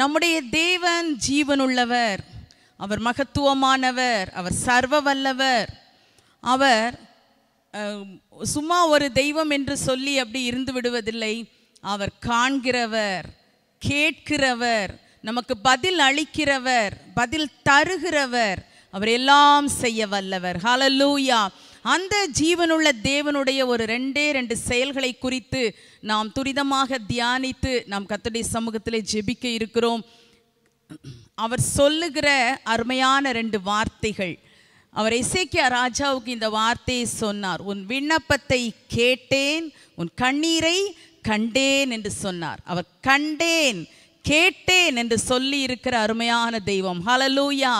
நம்முடைய தேவன் ஜீவனுள்ளவர் அவர் மகத்துவமானவர் அவர் சர்வ வல்லவர் அவர் சும்மா ஒரு தெய்வம் என்று சொல்லி அப்படி இருந்து விடுவதில்லை அவர் காண்கிறவர் கேட்கிறவர் நமக்கு பதில் அளிக்கிறவர் பதில் தருகிறவர் அவர் எல்லாம் செய்ய வல்லவர் ஹலலூயா அந்த ஜீவனுள்ள தேவனுடைய ஒரு ரெண்டே ரெண்டு செயல்களை குறித்து நாம் துரிதமாக தியானித்து நாம் கத்துடைய சமூகத்திலே ஜெபிக்க இருக்கிறோம் அவர் சொல்லுகிற அருமையான ரெண்டு வார்த்தைகள் அவர் இசைக்கிய ராஜாவுக்கு இந்த வார்த்தையை சொன்னார் உன் விண்ணப்பத்தை கேட்டேன் உன் கண்ணீரை கண்டேன் என்று சொன்னார் அவர் கண்டேன் கேட்டேன் என்று சொல்லி இருக்கிற அருமையான தெய்வம் ஹலலூயா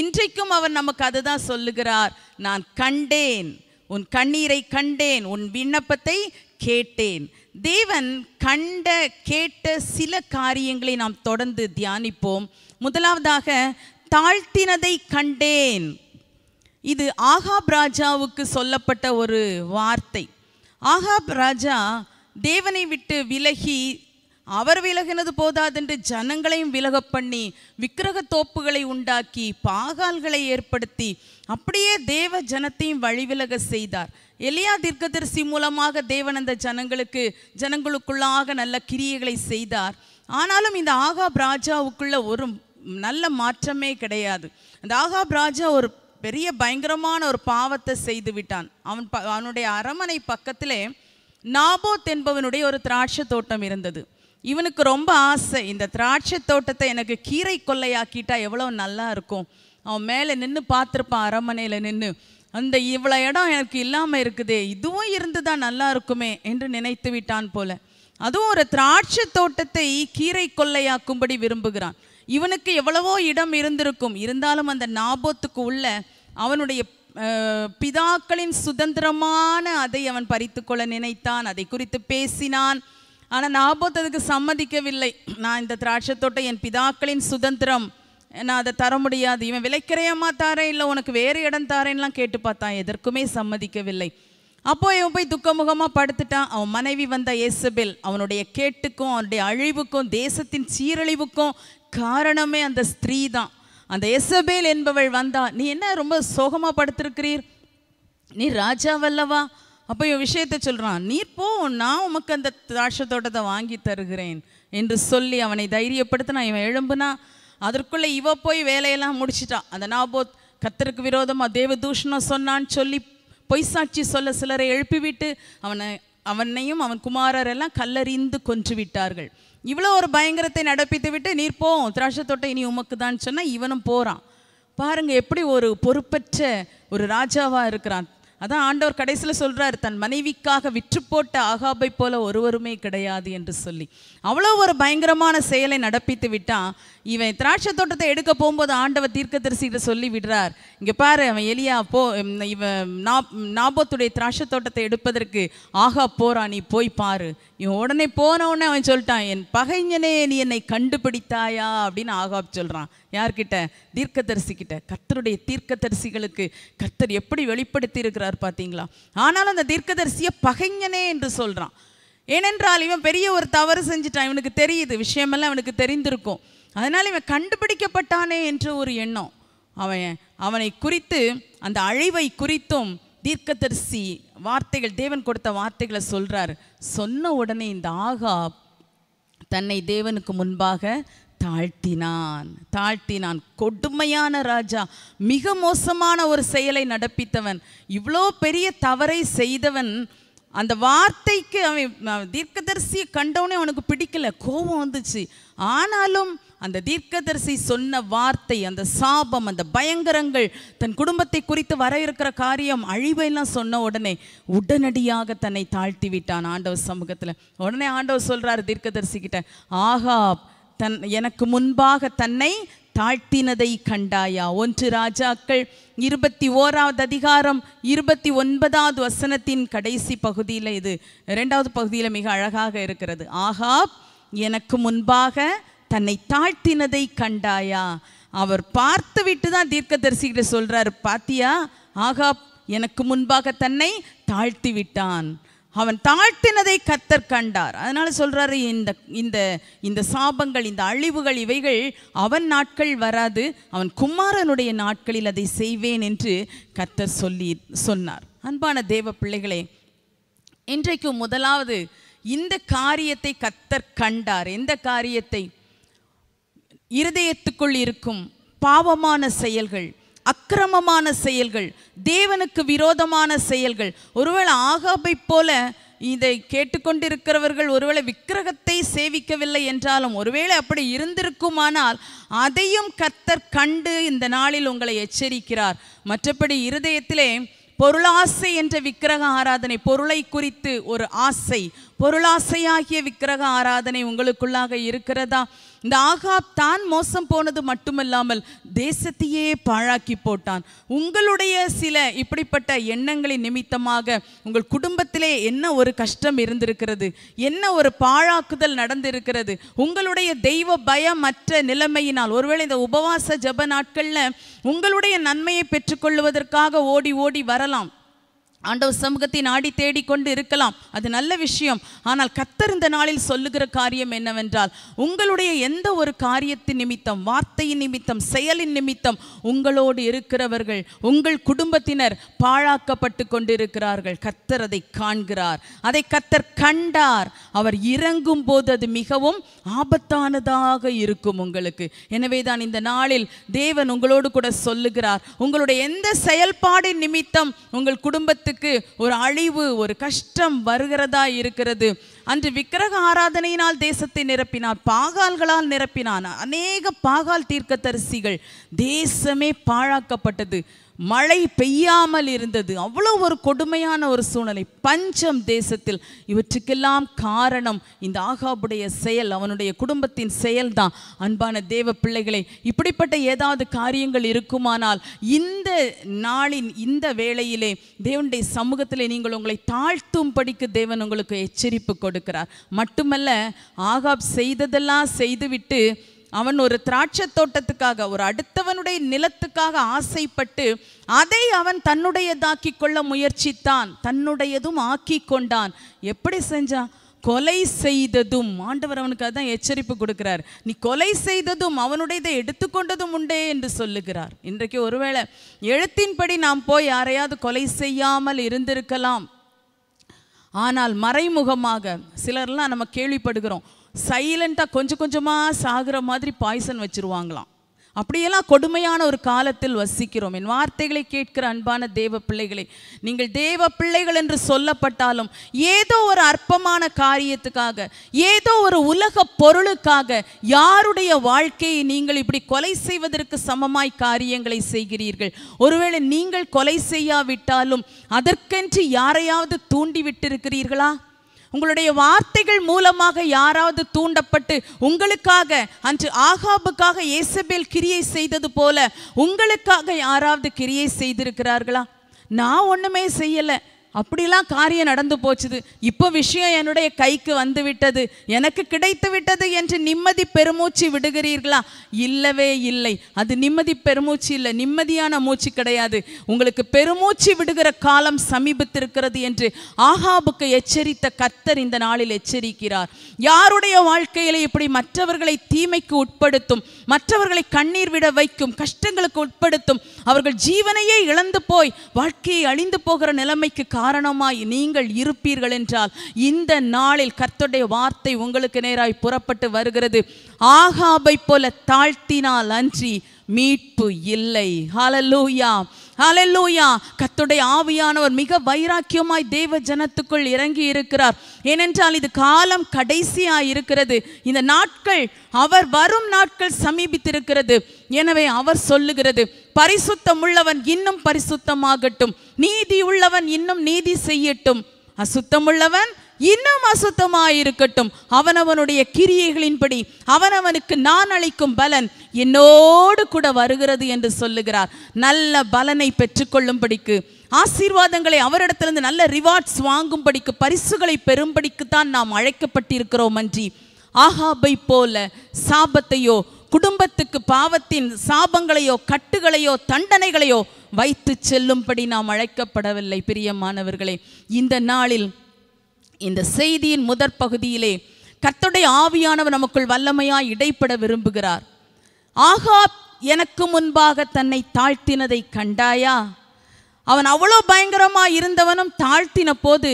இன்றைக்கும் அவர் நமக்கு அதுதான் சொல்லுகிறார் நான் கண்டேன் உன் கண்ணீரை கண்டேன் உன் விண்ணப்பத்தை கேட்டேன் தேவன் கண்ட கேட்ட சில காரியங்களை நாம் தொடர்ந்து தியானிப்போம் முதலாவதாக தாழ்த்தினதை கண்டேன் இது ஆகாப் ராஜாவுக்கு சொல்லப்பட்ட ஒரு வார்த்தை ஆகாப் ராஜா தேவனை விட்டு விலகி அவர் விலகினது போதாதென்று ஜனங்களையும் விலக பண்ணி விக்கிரக தோப்புகளை உண்டாக்கி பாகால்களை ஏற்படுத்தி அப்படியே தேவ ஜனத்தையும் வழிவிலக செய்தார் எலியா தீர்க்கதரிசி மூலமாக தேவன் அந்த ஜனங்களுக்கு ஜனங்களுக்குள்ளாக நல்ல கிரியைகளை செய்தார் ஆனாலும் இந்த ஆகாப் ராஜாவுக்குள்ள ஒரு நல்ல மாற்றமே கிடையாது அந்த ஆகாப் ராஜா ஒரு பெரிய பயங்கரமான ஒரு பாவத்தை செய்து விட்டான் அவன் அவனுடைய அரமனை பக்கத்திலே நாபோத் என்பவனுடைய ஒரு திராட்சை தோட்டம் இருந்தது இவனுக்கு ரொம்ப ஆசை இந்த திராட்சை தோட்டத்தை எனக்கு கீரை கொள்ளையாக்கிட்டா எவ்வளோ நல்லா இருக்கும் அவன் மேலே நின்று பார்த்துருப்பான் அரண்மனையில் நின்று அந்த இவ்வளோ இடம் எனக்கு இல்லாமல் இருக்குதே இதுவும் இருந்துதான் நல்லா இருக்குமே என்று நினைத்து விட்டான் போல அதுவும் ஒரு திராட்சை தோட்டத்தை கீரை கொள்ளையாக்கும்படி விரும்புகிறான் இவனுக்கு எவ்வளவோ இடம் இருந்திருக்கும் இருந்தாலும் அந்த ஞாபகத்துக்கு உள்ள அவனுடைய பிதாக்களின் சுதந்திரமான அதை அவன் பறித்து கொள்ள நினைத்தான் அதை குறித்து பேசினான் ஆனால் நாபோத் அதுக்கு சம்மதிக்கவில்லை நான் இந்த திராட்சை என் பிதாக்களின் சுதந்திரம் நான் அதை தர முடியாது இவன் விலைக்கிறையம்மா தாரேன் இல்லை உனக்கு வேறு இடம் தாரேன்லாம் கேட்டு பார்த்தான் எதற்குமே சம்மதிக்கவில்லை அப்போ இவன் போய் துக்கமுகமாக படுத்துட்டான் அவன் மனைவி வந்த ஏசபெல் அவனுடைய கேட்டுக்கும் அவனுடைய அழிவுக்கும் தேசத்தின் சீரழிவுக்கும் காரணமே அந்த ஸ்திரீ தான் அந்த எசபேல் என்பவள் வந்தா நீ என்ன ரொம்ப சோகமாக படுத்திருக்கிறீர் நீ ராஜாவல்லவா அப்போ இவன் விஷயத்தை சொல்கிறான் நீர் போ நான் உமக்கு அந்த திராட்சை தோட்டத்தை வாங்கி தருகிறேன் என்று சொல்லி அவனை தைரியப்படுத்தினா இவன் எழும்புனா அதற்குள்ளே இவ போய் வேலையெல்லாம் முடிச்சிட்டான் அந்த போ கத்தருக்கு விரோதமாக தேவ தூஷணம் சொன்னான்னு சொல்லி பொய் சாட்சி சொல்ல சிலரை எழுப்பிவிட்டு அவனை அவனையும் அவன் குமாரரெல்லாம் கல்லறிந்து கொன்று விட்டார்கள் இவ்வளோ ஒரு பயங்கரத்தை நடப்பித்து விட்டு நீர் போ திராட்சை தோட்டம் இனி உமக்கு தான் சொன்னால் இவனும் போகிறான் பாருங்கள் எப்படி ஒரு பொறுப்பற்ற ஒரு ராஜாவாக இருக்கிறான் அதான் ஆண்டவர் கடைசியில் சொல்கிறார் தன் மனைவிக்காக விற்று போட்ட ஆகாபை போல ஒருவருமே கிடையாது என்று சொல்லி அவ்வளோ ஒரு பயங்கரமான செயலை நடப்பித்து விட்டால் இவன் திராட்சை தோட்டத்தை எடுக்க போகும்போது ஆண்டவர் தரிசிகிட்ட சொல்லி விடுறார் இங்கே பாரு அவன் எலியா போ இவன் நாபத்துடைய திராட்சை தோட்டத்தை எடுப்பதற்கு ஆகா போறா நீ போய் பாரு இவன் உடனே போன உடனே அவன் சொல்லிட்டான் என் பகைஞனே நீ என்னை கண்டுபிடித்தாயா அப்படின்னு ஆகாப் சொல்கிறான் யார்கிட்ட தீர்க்கதரிசி கிட்ட கத்தருடைய தீர்க்கதரிசிகளுக்கு கத்தர் எப்படி வெளிப்படுத்தி இருக்கிறார் பார்த்தீங்களா ஆனாலும் அந்த தீர்க்கதரிசியை பகைஞனே என்று சொல்கிறான் ஏனென்றால் இவன் பெரிய ஒரு தவறு செஞ்சுட்டான் இவனுக்கு தெரியுது விஷயமெல்லாம் இவனுக்கு தெரிந்திருக்கும் அதனால் இவன் கண்டுபிடிக்கப்பட்டானே என்ற ஒரு எண்ணம் அவன் அவனை குறித்து அந்த அழிவை குறித்தும் தீர்க்கதரிசி வார்த்தைகள் தேவன் கொடுத்த வார்த்தைகளை சொல்கிறார் சொன்ன உடனே இந்த ஆகா தன்னை தேவனுக்கு முன்பாக தாழ்த்தினான் தாழ்த்தினான் கொடுமையான ராஜா மிக மோசமான ஒரு செயலை நடப்பித்தவன் இவ்வளோ பெரிய தவறை செய்தவன் அந்த வார்த்தைக்கு அவன் தீர்க்கதரிசியை கண்டவனே அவனுக்கு பிடிக்கல கோபம் வந்துச்சு ஆனாலும் அந்த தீர்க்கதரிசி சொன்ன வார்த்தை அந்த சாபம் அந்த பயங்கரங்கள் தன் குடும்பத்தை குறித்து வர இருக்கிற காரியம் அழிவையெல்லாம் சொன்ன உடனே உடனடியாக தன்னை தாழ்த்தி விட்டான் ஆண்டவர் சமூகத்தில் உடனே ஆண்டவர் சொல்றாரு தீர்க்கதரிசி கிட்ட ஆகா தன் எனக்கு முன்பாக தன்னை தாழ்த்தினதை கண்டாயா ஒன்று ராஜாக்கள் இருபத்தி ஓராவது அதிகாரம் இருபத்தி ஒன்பதாவது வசனத்தின் கடைசி பகுதியில் இது இரண்டாவது பகுதியில் மிக அழகாக இருக்கிறது ஆகாப் எனக்கு முன்பாக தன்னை தாழ்த்தினதை கண்டாயா அவர் பார்த்து விட்டு தான் தீர்க்கதரிசிகிட்ட சொல்கிறார் பாத்தியா ஆகாப் எனக்கு முன்பாக தன்னை தாழ்த்தி விட்டான் அவன் தாழ்த்தினதை கத்தர் கண்டார் அதனால சொல்றாரு இந்த இந்த இந்த சாபங்கள் இந்த அழிவுகள் இவைகள் அவன் நாட்கள் வராது அவன் குமாரனுடைய நாட்களில் அதை செய்வேன் என்று கத்தர் சொல்லி சொன்னார் அன்பான தேவ பிள்ளைகளே இன்றைக்கு முதலாவது இந்த காரியத்தை கத்தர் கண்டார் எந்த காரியத்தை இருதயத்துக்குள் இருக்கும் பாவமான செயல்கள் அக்கிரமமான செயல்கள் தேவனுக்கு விரோதமான செயல்கள் ஒருவேளை ஆகாபை போல இதை கேட்டுக்கொண்டிருக்கிறவர்கள் ஒருவேளை விக்கிரகத்தை சேவிக்கவில்லை என்றாலும் ஒருவேளை அப்படி இருந்திருக்குமானால் அதையும் கத்தர் கண்டு இந்த நாளில் உங்களை எச்சரிக்கிறார் மற்றபடி இருதயத்திலே பொருளாசை என்ற விக்கிரக ஆராதனை பொருளை குறித்து ஒரு ஆசை பொருளாசையாகிய விக்கிரக ஆராதனை உங்களுக்குள்ளாக இருக்கிறதா இந்த ஆகாப் தான் மோசம் போனது மட்டுமல்லாமல் தேசத்தையே பாழாக்கி போட்டான் உங்களுடைய சில இப்படிப்பட்ட எண்ணங்களின் நிமித்தமாக உங்கள் குடும்பத்திலே என்ன ஒரு கஷ்டம் இருந்திருக்கிறது என்ன ஒரு பாழாக்குதல் நடந்திருக்கிறது உங்களுடைய தெய்வ பயமற்ற நிலைமையினால் ஒருவேளை இந்த உபவாச ஜப நாட்களில் உங்களுடைய நன்மையை பெற்றுக்கொள்வதற்காக ஓடி ஓடி வரலாம் ஆண்டவர் சமூகத்தை நாடி தேடிக்கொண்டு இருக்கலாம் அது நல்ல விஷயம் ஆனால் கத்தர் இந்த நாளில் சொல்லுகிற காரியம் என்னவென்றால் உங்களுடைய எந்த ஒரு காரியத்தின் நிமித்தம் வார்த்தையின் நிமித்தம் செயலின் நிமித்தம் உங்களோடு இருக்கிறவர்கள் உங்கள் குடும்பத்தினர் பாழாக்கப்பட்டு கொண்டிருக்கிறார்கள் கத்தர் அதை காண்கிறார் அதை கத்தர் கண்டார் அவர் இறங்கும் போது அது மிகவும் ஆபத்தானதாக இருக்கும் உங்களுக்கு எனவே தான் இந்த நாளில் தேவன் உங்களோடு கூட சொல்லுகிறார் உங்களுடைய எந்த செயல்பாடின் நிமித்தம் உங்கள் குடும்பத்துக்கு அவர்களுக்கு ஒரு அழிவு ஒரு கஷ்டம் வருகிறதா இருக்கிறது அன்று விக்கிரக ஆராதனையினால் தேசத்தை நிரப்பினார் பாகால்களால் நிரப்பினான் அநேக பாகால் தீர்க்க தரிசிகள் தேசமே பாழாக்கப்பட்டது மழை பெய்யாமல் இருந்தது அவ்வளோ ஒரு கொடுமையான ஒரு சூழ்நிலை பஞ்சம் தேசத்தில் இவற்றுக்கெல்லாம் காரணம் இந்த ஆகாபுடைய செயல் அவனுடைய குடும்பத்தின் செயல்தான் அன்பான தேவ பிள்ளைகளை இப்படிப்பட்ட ஏதாவது காரியங்கள் இருக்குமானால் இந்த நாளின் இந்த வேளையிலே தேவனுடைய சமூகத்தில் நீங்கள் உங்களை தாழ்த்தும் படிக்கு தேவன் உங்களுக்கு எச்சரிப்பு கொடுக்கிறார் மட்டுமல்ல ஆகாப் செய்ததெல்லாம் செய்துவிட்டு அவன் ஒரு திராட்சை தோட்டத்துக்காக ஒரு அடுத்தவனுடைய நிலத்துக்காக ஆசைப்பட்டு அதை அவன் தன்னுடையதாக்கி கொள்ள முயற்சித்தான் தன்னுடையதும் ஆக்கி கொண்டான் எப்படி செஞ்சான் கொலை செய்ததும் ஆண்டவர் அவனுக்கு அதான் எச்சரிப்பு கொடுக்கிறார் நீ கொலை செய்ததும் அவனுடையதை எடுத்துக்கொண்டதும் உண்டே என்று சொல்லுகிறார் இன்றைக்கு ஒருவேளை எழுத்தின்படி நாம் போய் யாரையாவது கொலை செய்யாமல் இருந்திருக்கலாம் ஆனால் மறைமுகமாக சிலர்லாம் நம்ம கேள்விப்படுகிறோம் சைலண்ட்டாக கொஞ்சம் கொஞ்சமாக சாகுற மாதிரி பாய்சன் வச்சுருவாங்களாம் அப்படியெல்லாம் கொடுமையான ஒரு காலத்தில் வசிக்கிறோம் என் வார்த்தைகளை கேட்கிற அன்பான தேவ பிள்ளைகளை நீங்கள் தேவ பிள்ளைகள் என்று சொல்லப்பட்டாலும் ஏதோ ஒரு அற்பமான காரியத்துக்காக ஏதோ ஒரு உலக பொருளுக்காக யாருடைய வாழ்க்கையை நீங்கள் இப்படி கொலை செய்வதற்கு சமமாய் காரியங்களை செய்கிறீர்கள் ஒருவேளை நீங்கள் கொலை செய்யாவிட்டாலும் அதற்கென்று யாரையாவது தூண்டி விட்டிருக்கிறீர்களா உங்களுடைய வார்த்தைகள் மூலமாக யாராவது தூண்டப்பட்டு உங்களுக்காக அன்று ஆகாபுக்காக இயேசபேல் கிரியை செய்தது போல உங்களுக்காக யாராவது கிரியை செய்திருக்கிறார்களா நான் ஒன்றுமே செய்யலை அப்படிலாம் காரியம் நடந்து போச்சுது இப்போ விஷயம் என்னுடைய கைக்கு வந்து விட்டது எனக்கு கிடைத்து விட்டது என்று நிம்மதி பெருமூச்சு விடுகிறீர்களா இல்லவே இல்லை அது நிம்மதி பெருமூச்சு இல்லை நிம்மதியான மூச்சு கிடையாது உங்களுக்கு பெருமூச்சு விடுகிற காலம் சமீபத்திருக்கிறது என்று ஆகாபுக்கு எச்சரித்த கத்தர் இந்த நாளில் எச்சரிக்கிறார் யாருடைய வாழ்க்கையிலே இப்படி மற்றவர்களை தீமைக்கு உட்படுத்தும் மற்றவர்களை கண்ணீர் விட வைக்கும் கஷ்டங்களுக்கு உட்படுத்தும் அவர்கள் ஜீவனையே இழந்து போய் வாழ்க்கையை அழிந்து போகிற நிலைமைக்கு காரணமாய் நீங்கள் இருப்பீர்கள் என்றால் இந்த நாளில் கர்த்தருடைய வார்த்தை உங்களுக்கு நேராய் புறப்பட்டு வருகிறது ஆகாபை போல தாழ்த்தினால் அன்றி மீட்பு இல்லை ஹலலூயா ஹலெல்லூயா கத்துடைய ஆவியானவர் மிக வைராக்கியமாய் தேவ ஜனத்துக்குள் இறங்கி இருக்கிறார் ஏனென்றால் இது காலம் கடைசியாக இருக்கிறது இந்த நாட்கள் அவர் வரும் நாட்கள் சமீபித்திருக்கிறது எனவே அவர் சொல்லுகிறது பரிசுத்தம் உள்ளவன் இன்னும் பரிசுத்தமாகட்டும் நீதி உள்ளவன் இன்னும் நீதி செய்யட்டும் அசுத்தமுள்ளவன் இன்னும் அசுத்தமாயிருக்கட்டும் அவனவனுடைய கிரியைகளின்படி அவனவனுக்கு நான் அளிக்கும் பலன் என்னோடு கூட வருகிறது என்று சொல்லுகிறார் நல்ல பலனை பெற்றுக்கொள்ளும்படிக்கு ஆசீர்வாதங்களை அவரிடத்திலிருந்து நல்ல ரிவார்ட்ஸ் வாங்கும்படிக்கு பரிசுகளை பெறும்படிக்குத்தான் நாம் அழைக்கப்பட்டிருக்கிறோம் அன்றி ஆகாபை போல சாபத்தையோ குடும்பத்துக்கு பாவத்தின் சாபங்களையோ கட்டுகளையோ தண்டனைகளையோ வைத்து செல்லும்படி நாம் அழைக்கப்படவில்லை பிரியமானவர்களே இந்த நாளில் இந்த செய்தியின் முதற் பகுதியிலே கத்துடைய ஆவியானவர் நமக்குள் வல்லமையாய் இடைப்பட விரும்புகிறார் ஆகாப் எனக்கு முன்பாக தன்னை தாழ்த்தினதை கண்டாயா அவன் அவ்வளோ பயங்கரமாக இருந்தவனும் தாழ்த்தின போது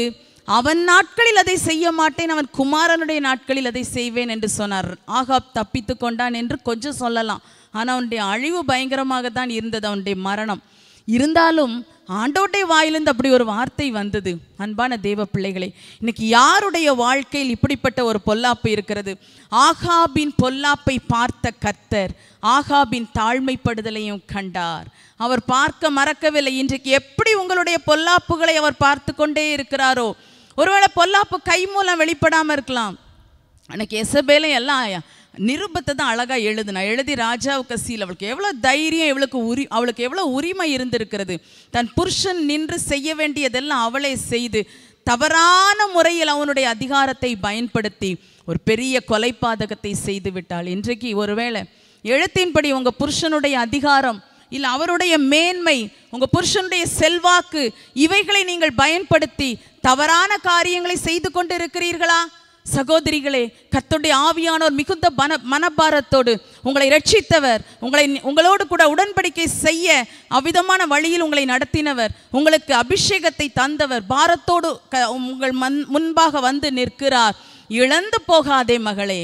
அவன் நாட்களில் அதை செய்ய மாட்டேன் அவன் குமாரனுடைய நாட்களில் அதை செய்வேன் என்று சொன்னார் ஆகாப் தப்பித்து கொண்டான் என்று கொஞ்சம் சொல்லலாம் ஆனால் அவனுடைய அழிவு பயங்கரமாக தான் இருந்தது அவனுடைய மரணம் இருந்தாலும் ஆண்டோட்டை வாயிலிருந்து அப்படி ஒரு வார்த்தை வந்தது அன்பான தேவ பிள்ளைகளை இன்னைக்கு யாருடைய வாழ்க்கையில் இப்படிப்பட்ட ஒரு பொல்லாப்பு இருக்கிறது ஆகாபின் பொல்லாப்பை பார்த்த கர்த்தர் ஆகாபின் தாழ்மைப்படுதலையும் கண்டார் அவர் பார்க்க மறக்கவில்லை இன்றைக்கு எப்படி உங்களுடைய பொல்லாப்புகளை அவர் பார்த்து கொண்டே இருக்கிறாரோ ஒருவேளை பொல்லாப்பு கை மூலம் வெளிப்படாமல் இருக்கலாம் அன்னைக்கு எசபேலும் எல்லாம் நிருபத்தை தான் அழகாக எழுதுனா எழுதி ராஜாவுக்கு சீல் அவளுக்கு எவ்வளோ தைரியம் இவளுக்கு உரி அவளுக்கு எவ்வளோ உரிமை இருந்திருக்கிறது தன் புருஷன் நின்று செய்ய வேண்டியதெல்லாம் அவளே செய்து தவறான முறையில் அவனுடைய அதிகாரத்தை பயன்படுத்தி ஒரு பெரிய கொலை பாதகத்தை செய்து விட்டாள் இன்றைக்கு ஒருவேளை எழுத்தின்படி உங்கள் புருஷனுடைய அதிகாரம் இல்லை அவருடைய மேன்மை உங்கள் புருஷனுடைய செல்வாக்கு இவைகளை நீங்கள் பயன்படுத்தி தவறான காரியங்களை செய்து கொண்டு இருக்கிறீர்களா சகோதரிகளே கத்தோடைய ஆவியானோர் மிகுந்த மன மனபாரத்தோடு உங்களை ரட்சித்தவர் உங்களை உங்களோடு கூட உடன்படிக்கை செய்ய அவ்விதமான வழியில் உங்களை நடத்தினவர் உங்களுக்கு அபிஷேகத்தை தந்தவர் பாரத்தோடு உங்கள் மண் முன்பாக வந்து நிற்கிறார் இழந்து போகாதே மகளே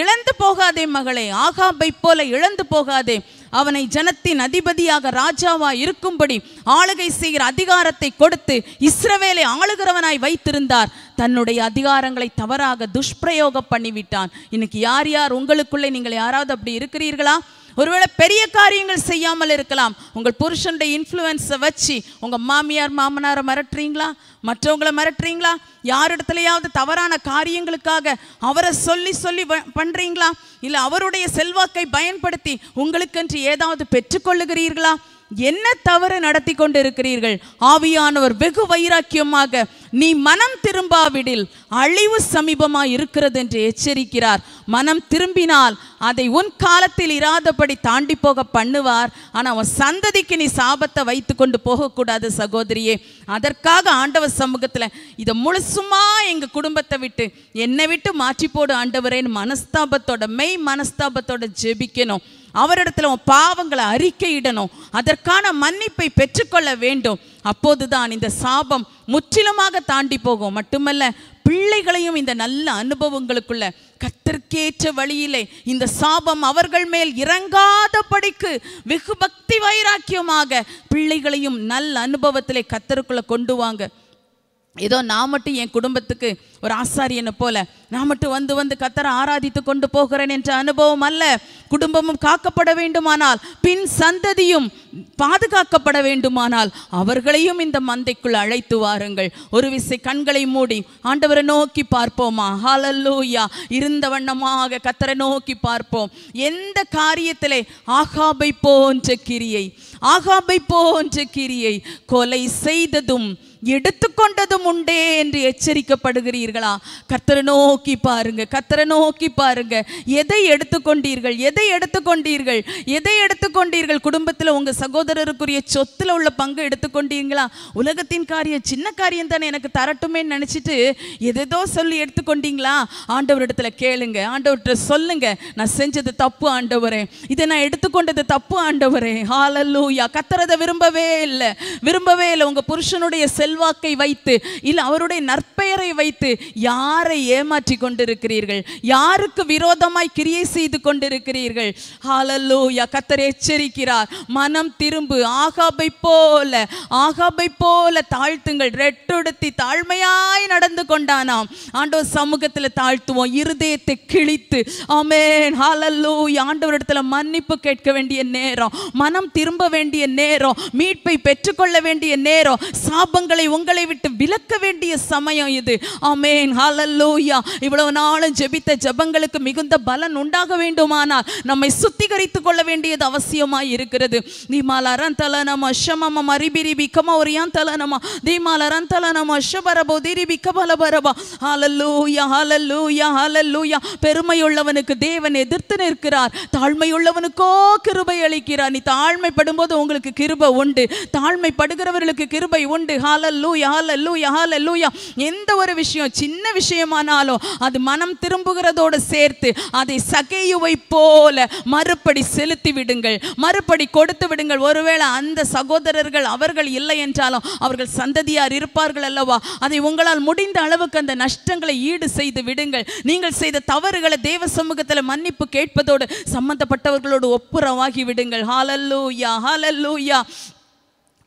இழந்து போகாதே மகளே ஆகாபை போல இழந்து போகாதே அவனை ஜனத்தின் அதிபதியாக ராஜாவா இருக்கும்படி ஆளுகை செய்கிற அதிகாரத்தை கொடுத்து இஸ்ரவேலை ஆளுகிறவனாய் வைத்திருந்தார் தன்னுடைய அதிகாரங்களை தவறாக துஷ்பிரயோகம் பண்ணிவிட்டான் இன்னைக்கு யார் யார் உங்களுக்குள்ளே நீங்கள் யாராவது அப்படி இருக்கிறீர்களா ஒருவேளை பெரிய காரியங்கள் செய்யாமல் இருக்கலாம் உங்கள் புருஷனுடைய இன்ஃப்ளூயன்ஸை வச்சு உங்கள் மாமியார் மாமனாரை மிரட்டுறீங்களா மற்றவங்களை மிரட்டுறீங்களா யாரிடத்துலையாவது தவறான காரியங்களுக்காக அவரை சொல்லி சொல்லி பண்ணுறீங்களா இல்லை அவருடைய செல்வாக்கை பயன்படுத்தி உங்களுக்கென்று ஏதாவது பெற்றுக்கொள்ளுகிறீர்களா என்ன தவறு நடத்தி கொண்டு இருக்கிறீர்கள் ஆவியானவர் வெகு வைராக்கியமாக நீ மனம் திரும்பாவிடில் அழிவு சமீபமாக இருக்கிறது என்று எச்சரிக்கிறார் மனம் திரும்பினால் அதை உன் காலத்தில் இராதபடி தாண்டி போக பண்ணுவார் ஆனால் அவன் சந்ததிக்கு நீ சாபத்தை வைத்து கொண்டு போகக்கூடாது சகோதரியே அதற்காக ஆண்டவர் சமூகத்தில் இதை முழுசுமா எங்கள் குடும்பத்தை விட்டு என்னை விட்டு மாற்றி போடு ஆண்டவரேன்னு மனஸ்தாபத்தோட மெய் மனஸ்தாபத்தோட ஜெபிக்கணும் அவரிடத்துல உன் பாவங்களை அறிக்கையிடணும் அதற்கான மன்னிப்பை பெற்றுக்கொள்ள வேண்டும் அப்போதுதான் இந்த சாபம் முற்றிலுமாக தாண்டி போகும் மட்டுமல்ல பிள்ளைகளையும் இந்த நல்ல அனுபவங்களுக்குள்ள கத்திற்கேற்ற வழியிலே இந்த சாபம் அவர்கள் மேல் இறங்காதபடிக்கு வெகு பக்தி வைராக்கியமாக பிள்ளைகளையும் நல்ல அனுபவத்திலே கத்தருக்குள்ள கொண்டு வாங்க ஏதோ நான் மட்டும் என் குடும்பத்துக்கு ஒரு ஆசாரியனை போல நான் மட்டும் வந்து வந்து கத்தரை ஆராதித்து கொண்டு போகிறேன் என்ற அனுபவம் அல்ல குடும்பமும் காக்கப்பட வேண்டுமானால் பின் சந்ததியும் பாதுகாக்கப்பட வேண்டுமானால் அவர்களையும் இந்த மந்தைக்குள் அழைத்து வாருங்கள் ஒரு விசை கண்களை மூடி ஆண்டவரை நோக்கி பார்ப்போமா ஹாலல்லூயா இருந்த வண்ணமாக கத்தரை நோக்கி பார்ப்போம் எந்த காரியத்திலே ஆகாபை போன்ற கிரியை ஆகாபை போன்ற கிரியை கொலை செய்ததும் எடுத்துக்கொண்டதும் உண்டே என்று எச்சரிக்கப்படுகிறீர்களா கத்தரை நோக்கி பாருங்க கத்தரை நோக்கி பாருங்க எதை எடுத்துக்கொண்டீர்கள் எதை எடுத்துக்கொண்டீர்கள் எதை எடுத்துக்கொண்டீர்கள் குடும்பத்தில் உங்க சகோதரருக்குரிய சொத்துல உள்ள பங்கு எடுத்துக்கொண்டீங்களா உலகத்தின் காரியம் சின்ன காரியம் தானே எனக்கு தரட்டுமே நினைச்சிட்டு எதேதோ சொல்லி எடுத்துக்கொண்டீங்களா ஆண்டவரிடத்துல கேளுங்க ஆண்டவர்கிட்ட சொல்லுங்க நான் செஞ்சது தப்பு ஆண்டவரே இதை நான் எடுத்துக்கொண்டது தப்பு ஆண்டவரே ஹாலல்லூயா கத்துறதை விரும்பவே இல்லை விரும்பவே இல்லை உங்க புருஷனுடைய செல் செல்வாக்கை வைத்து இல்லை அவருடைய நற்பெயரை வைத்து யாரை ஏமாற்றி கொண்டிருக்கிறீர்கள் யாருக்கு விரோதமாய் கிரியை செய்து கொண்டிருக்கிறீர்கள் ஹாலல்லோ யா கத்தர் எச்சரிக்கிறார் மனம் திரும்பு ஆகாபை போல ஆகாபை போல தாழ்த்துங்கள் ரெட்டொடுத்தி தாழ்மையாய் நடந்து கொண்டானாம் ஆண்டோ சமூகத்தில் தாழ்த்துவோம் இருதயத்தை கிழித்து ஆமேன் ஹாலல்லோ ஆண்டவரிடத்தில் மன்னிப்பு கேட்க வேண்டிய நேரம் மனம் திரும்ப வேண்டிய நேரம் மீட்பை பெற்றுக்கொள்ள வேண்டிய நேரம் சாபங்கள் அவங்களை உங்களை விட்டு விலக்க வேண்டிய சமயம் இது ஆமேன் ஹலல்லோயா இவ்வளவு நாளும் ஜெபித்த ஜபங்களுக்கு மிகுந்த பலன் உண்டாக வேண்டுமானால் நம்மை சுத்திகரித்து கொள்ள வேண்டியது அவசியமாய் இருக்கிறது தீமாலரன் தலனம் ஷமம மரிபிரி பிக்கமா ஒரு ஏன் தலனமா தீமாலரன் தலனம ஷபரபோ திரி பல பரபா ஹலல்லூயா ஹலல்லூயா ஹலல்லூயா பெருமையுள்ளவனுக்கு தேவன் எதிர்த்து நிற்கிறார் தாழ்மையுள்ளவனுக்கோ கிருபை அளிக்கிறார் நீ தாழ்மைப்படும் போது உங்களுக்கு கிருபை உண்டு தாழ்மைப்படுகிறவர்களுக்கு கிருபை உண்டு ஹால ஹாலல்லூயா ஹாலல்லூயா ஹாலல்லூயா எந்த ஒரு விஷயம் சின்ன விஷயமானாலும் அது மனம் திரும்புகிறதோடு சேர்த்து அதை சகையுவை போல மறுபடி செலுத்தி விடுங்கள் மறுபடி கொடுத்து விடுங்கள் ஒருவேளை அந்த சகோதரர்கள் அவர்கள் இல்லை என்றாலும் அவர்கள் சந்ததியார் இருப்பார்கள் அல்லவா அதை உங்களால் முடிந்த அளவுக்கு அந்த நஷ்டங்களை ஈடு செய்து விடுங்கள் நீங்கள் செய்த தவறுகளை தேவ சமூகத்தில் மன்னிப்பு கேட்பதோடு சம்பந்தப்பட்டவர்களோடு ஒப்புரவாகி விடுங்கள் ஹாலல்லூயா ஹாலல்லூயா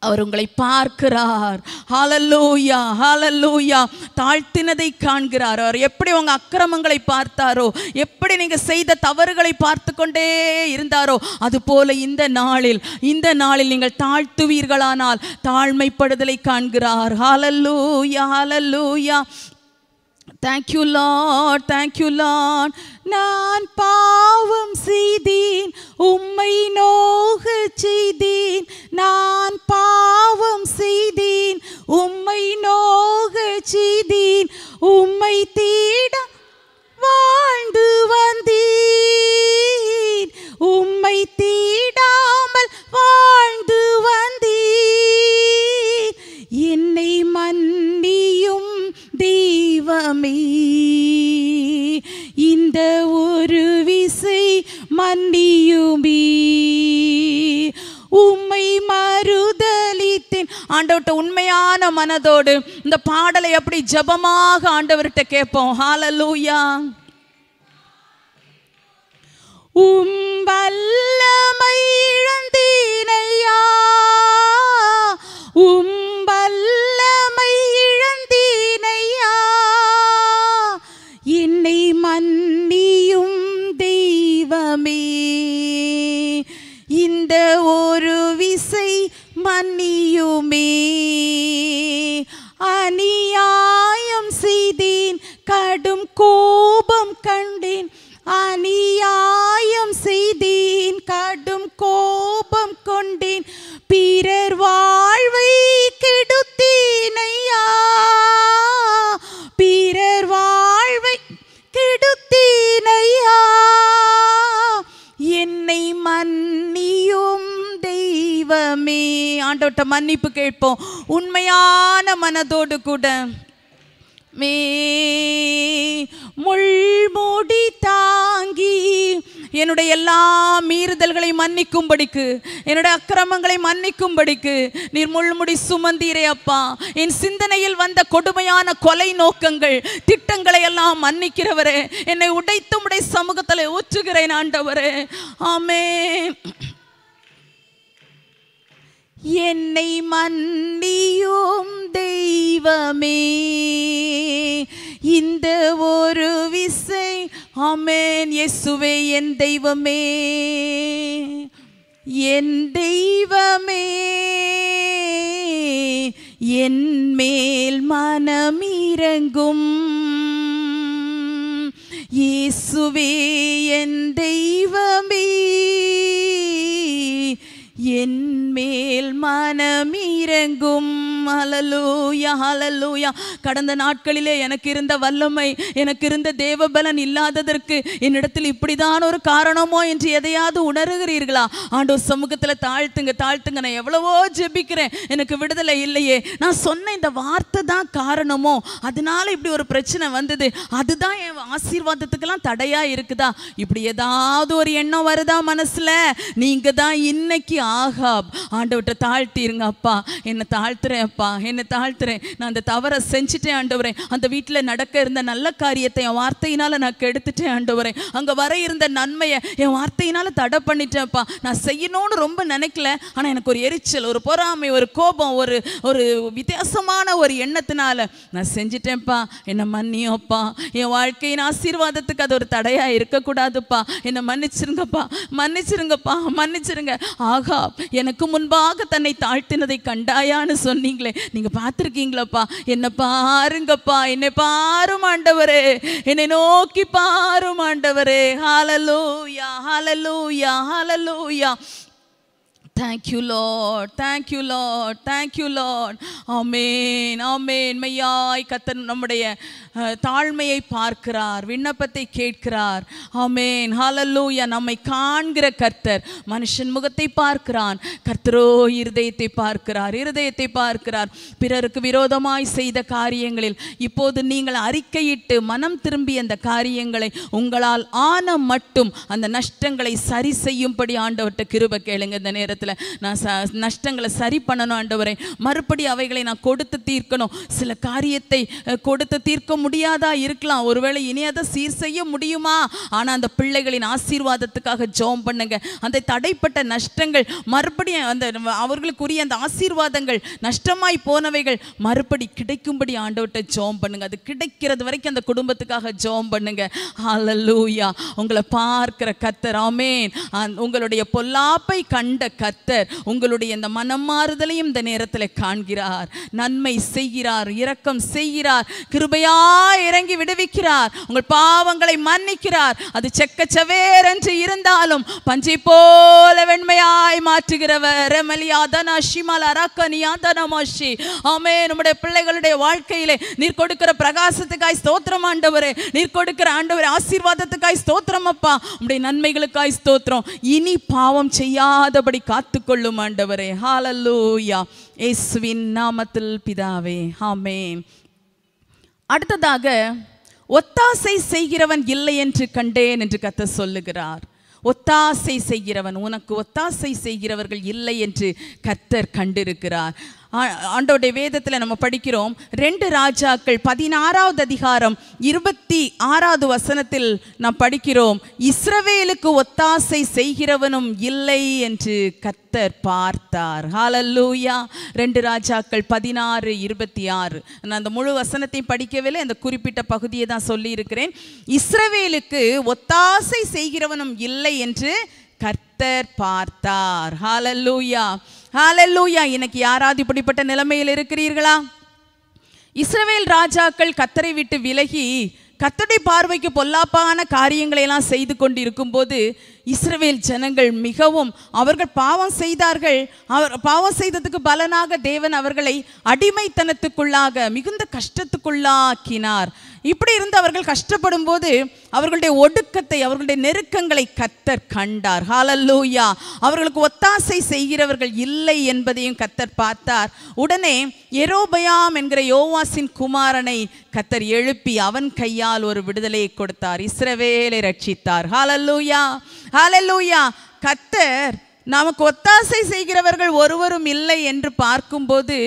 அவர் உங்களை பார்க்கிறார் ஹாலல்லூயா ஹாலல்லூயா தாழ்த்தினதை காண்கிறார் அவர் எப்படி உங்கள் அக்கிரமங்களை பார்த்தாரோ எப்படி நீங்கள் செய்த தவறுகளை பார்த்து கொண்டே இருந்தாரோ அதுபோல இந்த நாளில் இந்த நாளில் நீங்கள் தாழ்த்துவீர்களானால் தாழ்மைப்படுதலை காண்கிறார் ஹாலல்லூயா ஹாலல்லூயா தேங்க்யூ லார்ட் தேங்க்யூ லார்ட் நான் பாவம் செய்தேன் உம்மை நோக செய்தி மனதோடு இந்த பாடலை எப்படி ஜபமாக ஆண்டவர்கிட்ட கேட்போம் ஹாலலூயா உம்பல்ல வல்லமையிழ ஆண்டோட்ட மன்னிப்பு கேட்போம் உண்மையான மனதோடு கூட மே முள்மூடி தாங்கி என்னுடைய எல்லா மீறுதல்களை மன்னிக்கும்படிக்கு என்னுடைய அக்கிரமங்களை மன்னிக்கும்படிக்கு நீர் முள்முடி சுமந்தீரே அப்பா என் சிந்தனையில் வந்த கொடுமையான கொலை நோக்கங்கள் திட்டங்களை எல்லாம் மன்னிக்கிறவரே என்னை உடைத்தும் உடை சமூகத்தில் ஊற்றுகிறேன் ஆண்டவரே ஆமே என்னை மன்னியும் தெய்வமே இந்த ஒரு விசை அமேன் இயேசுவே என் தெய்வமே என் தெய்வமே என் மேல் மனம் இறங்கும் இயேசுவே என் தெய்வமே என் மேல் மனமிறங்கும் கடந்த நாட்களிலே எனக்கு இருந்த வல்லமை எனக்கு இருந்த தேவபலன் இல்லாததற்கு என்னிடத்தில் இப்படிதான் ஒரு காரணமோ என்று எதையாவது உணர்கிறீர்களா ஆண்டோர் சமூகத்தில் தாழ்த்துங்க தாழ்த்துங்க நான் எவ்வளவோ ஜெபிக்கிறேன் எனக்கு விடுதலை இல்லையே நான் சொன்ன இந்த வார்த்தை தான் காரணமோ அதனால இப்படி ஒரு பிரச்சனை வந்தது அதுதான் என் ஆசீர்வாதத்துக்கெல்லாம் தடையா இருக்குதா இப்படி ஏதாவது ஒரு எண்ணம் வருதா மனசுல நீங்க தான் இன்னைக்கு ஆகா ஆண்டவற்றை தாழ்த்திருங்க அப்பா என்னை தாழ்த்துறேன் அப்பா என்னை தாழ்த்துறேன் நான் அந்த தவறை செஞ்சுட்டேன் ஆண்டவரேன் அந்த வீட்டில் நடக்க இருந்த நல்ல காரியத்தை என் வார்த்தையினால் நான் கெடுத்துட்டேன் ஆண்டவரேன் அங்கே வர இருந்த நன்மையை என் வார்த்தையினால் தடை பண்ணிட்டேன்ப்பா நான் செய்யணும்னு ரொம்ப நினைக்கல ஆனால் எனக்கு ஒரு எரிச்சல் ஒரு பொறாமை ஒரு கோபம் ஒரு ஒரு வித்தியாசமான ஒரு எண்ணத்தினால நான் செஞ்சிட்டேன்ப்பா என்னை மன்னியோப்பா என் வாழ்க்கையின் ஆசீர்வாதத்துக்கு அது ஒரு தடையாக இருக்கக்கூடாதுப்பா என்னை மன்னிச்சிருங்கப்பா மன்னிச்சிருங்கப்பா மன்னிச்சிருங்க ஆகா எனக்கு முன்பாக தன்னை தாழ்த்தினதை கண்டாயான்னு சொன்னீங்க சொல்கிறீங்களே நீங்கள் பார்த்துருக்கீங்களாப்பா என்ன பாருங்கப்பா என்னை பாரும் ஆண்டவரே என்னை நோக்கி பாரும் ஆண்டவரே ஹாலலூயா ஹாலலூயா ஹாலலூயா thank you Lord thank you Lord thank you Lord ஆமேன் ஆமேன் மையாய் கத்தன் நம்முடைய தாழ்மையை பார்க்கிறார் விண்ணப்பத்தை கேட்கிறார் ஆமேன் ஹாலல்லூயா நம்மை காண்கிற கர்த்தர் மனுஷன் முகத்தை பார்க்கிறான் கர்த்தரோ இருதயத்தை பார்க்கிறார் இருதயத்தை பார்க்கிறார் பிறருக்கு விரோதமாய் செய்த காரியங்களில் இப்போது நீங்கள் அறிக்கையிட்டு மனம் திரும்பி அந்த காரியங்களை உங்களால் ஆன மட்டும் அந்த நஷ்டங்களை சரி செய்யும்படி ஆண்டவர்கிட்ட கிருப கேளுங்க இந்த நேரத்தில் நான் நஷ்டங்களை சரி பண்ணணும் ஆண்டவரை மறுபடி அவைகளை நான் கொடுத்து தீர்க்கணும் சில காரியத்தை கொடுத்து தீர்க்க முடியாதா இருக்கலாம் ஒருவேளை இனி அதை சீர் செய்ய முடியுமா ஆனா அந்த பிள்ளைகளின் ஆசீர்வாதத்துக்காக ஜோம் பண்ணுங்க அந்த தடைப்பட்ட நஷ்டங்கள் மறுபடியும் அந்த அவர்களுக்குரிய அந்த ஆசீர்வாதங்கள் நஷ்டமாய் போனவைகள் மறுபடி கிடைக்கும்படி ஆண்டவர்கிட்ட ஜோம் பண்ணுங்க அது கிடைக்கிறது வரைக்கும் அந்த குடும்பத்துக்காக ஜோம் பண்ணுங்க ஹalleluya உங்களை பார்க்கிற கத்தர் ஆமேன் உங்களுடைய பொல்லாப்பை கண்ட கத்தர் உங்களுடைய இந்த மனம் மாறுதலையும் இந்த நேரத்தில் காண்கிறார் நன்மை செய்கிறார் இரக்கம் செய்கிறார் கிருபையா இறங்கி விடுவிக்கிறார் உங்கள் பாவங்களை மன்னிக்கிறார் அது செக்க என்று இருந்தாலும் பஞ்சை போல வெண்மையாய் மாற்றுகிறவர் நம்முடைய பிள்ளைகளுடைய வாழ்க்கையிலே நீர் கொடுக்கிற பிரகாசத்துக்காய் ஸ்தோத்திரம் ஆண்டவரே நீர் கொடுக்கிற ஆண்டவர் ஆசீர்வாதத்துக்காய் ஸ்தோத்திரம் அப்பா உடைய நன்மைகளுக்காய் ஸ்தோத்திரம் இனி பாவம் செய்யாதபடி காத்துக்கொள்ளும் ஆண்டவரே ஹாலல்லூயா இயேசுவின் நாமத்தில் பிதாவே ஆமே அடுத்ததாக ஒத்தாசை செய்கிறவன் இல்லை என்று கண்டேன் என்று கத்த சொல்லுகிறார் ஒத்தாசை செய்கிறவன் உனக்கு ஒத்தாசை செய்கிறவர்கள் இல்லை என்று கத்தர் கண்டிருக்கிறார் ஆண்டோடைய வேதத்தில் நம்ம படிக்கிறோம் ரெண்டு ராஜாக்கள் பதினாறாவது அதிகாரம் இருபத்தி ஆறாவது வசனத்தில் நாம் படிக்கிறோம் இஸ்ரவேலுக்கு ஒத்தாசை செய்கிறவனும் இல்லை என்று கத்தர் பார்த்தார் ஹாலல்லூயா ரெண்டு ராஜாக்கள் பதினாறு இருபத்தி ஆறு நான் அந்த முழு வசனத்தையும் படிக்கவில்லை அந்த குறிப்பிட்ட பகுதியை தான் சொல்லியிருக்கிறேன் இஸ்ரவேலுக்கு ஒத்தாசை செய்கிறவனும் இல்லை என்று கர்த்தர் பார்த்தார் ஹாலல்லூயா ஹாலெல்லூயா இன்னைக்கு யாராவது இப்படிப்பட்ட நிலைமையில் இருக்கிறீர்களா இஸ்ரவேல் ராஜாக்கள் கத்தரை விட்டு விலகி கத்தடி பார்வைக்கு பொல்லாப்பான காரியங்களை எல்லாம் செய்து கொண்டு இருக்கும்போது இஸ்ரவேல் ஜனங்கள் மிகவும் அவர்கள் பாவம் செய்தார்கள் அவர் பாவம் செய்ததுக்கு பலனாக தேவன் அவர்களை அடிமைத்தனத்துக்குள்ளாக மிகுந்த கஷ்டத்துக்குள்ளாக்கினார் இப்படி இருந்து அவர்கள் கஷ்டப்படும் போது அவர்களுடைய ஒடுக்கத்தை அவர்களுடைய நெருக்கங்களை கத்தர் கண்டார் ஹாலல்லூயா அவர்களுக்கு ஒத்தாசை செய்கிறவர்கள் இல்லை என்பதையும் கத்தர் பார்த்தார் உடனே எரோபயாம் என்கிற யோவாசின் குமாரனை கத்தர் எழுப்பி அவன் கையால் ஒரு விடுதலையை கொடுத்தார் இஸ்ரவேலை ரட்சித்தார் ஹாலல்லூயா ஹாலலூயா கத்தர் நமக்கு ஒத்தாசை செய்கிறவர்கள் ஒருவரும் இல்லை என்று பார்க்கும்போது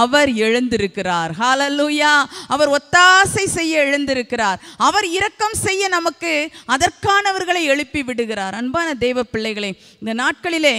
அவர் எழுந்திருக்கிறார் ஹாலலூயா அவர் ஒத்தாசை செய்ய எழுந்திருக்கிறார் அவர் இரக்கம் செய்ய நமக்கு அதற்கானவர்களை எழுப்பி விடுகிறார் அன்பான தெய்வ பிள்ளைகளே இந்த நாட்களிலே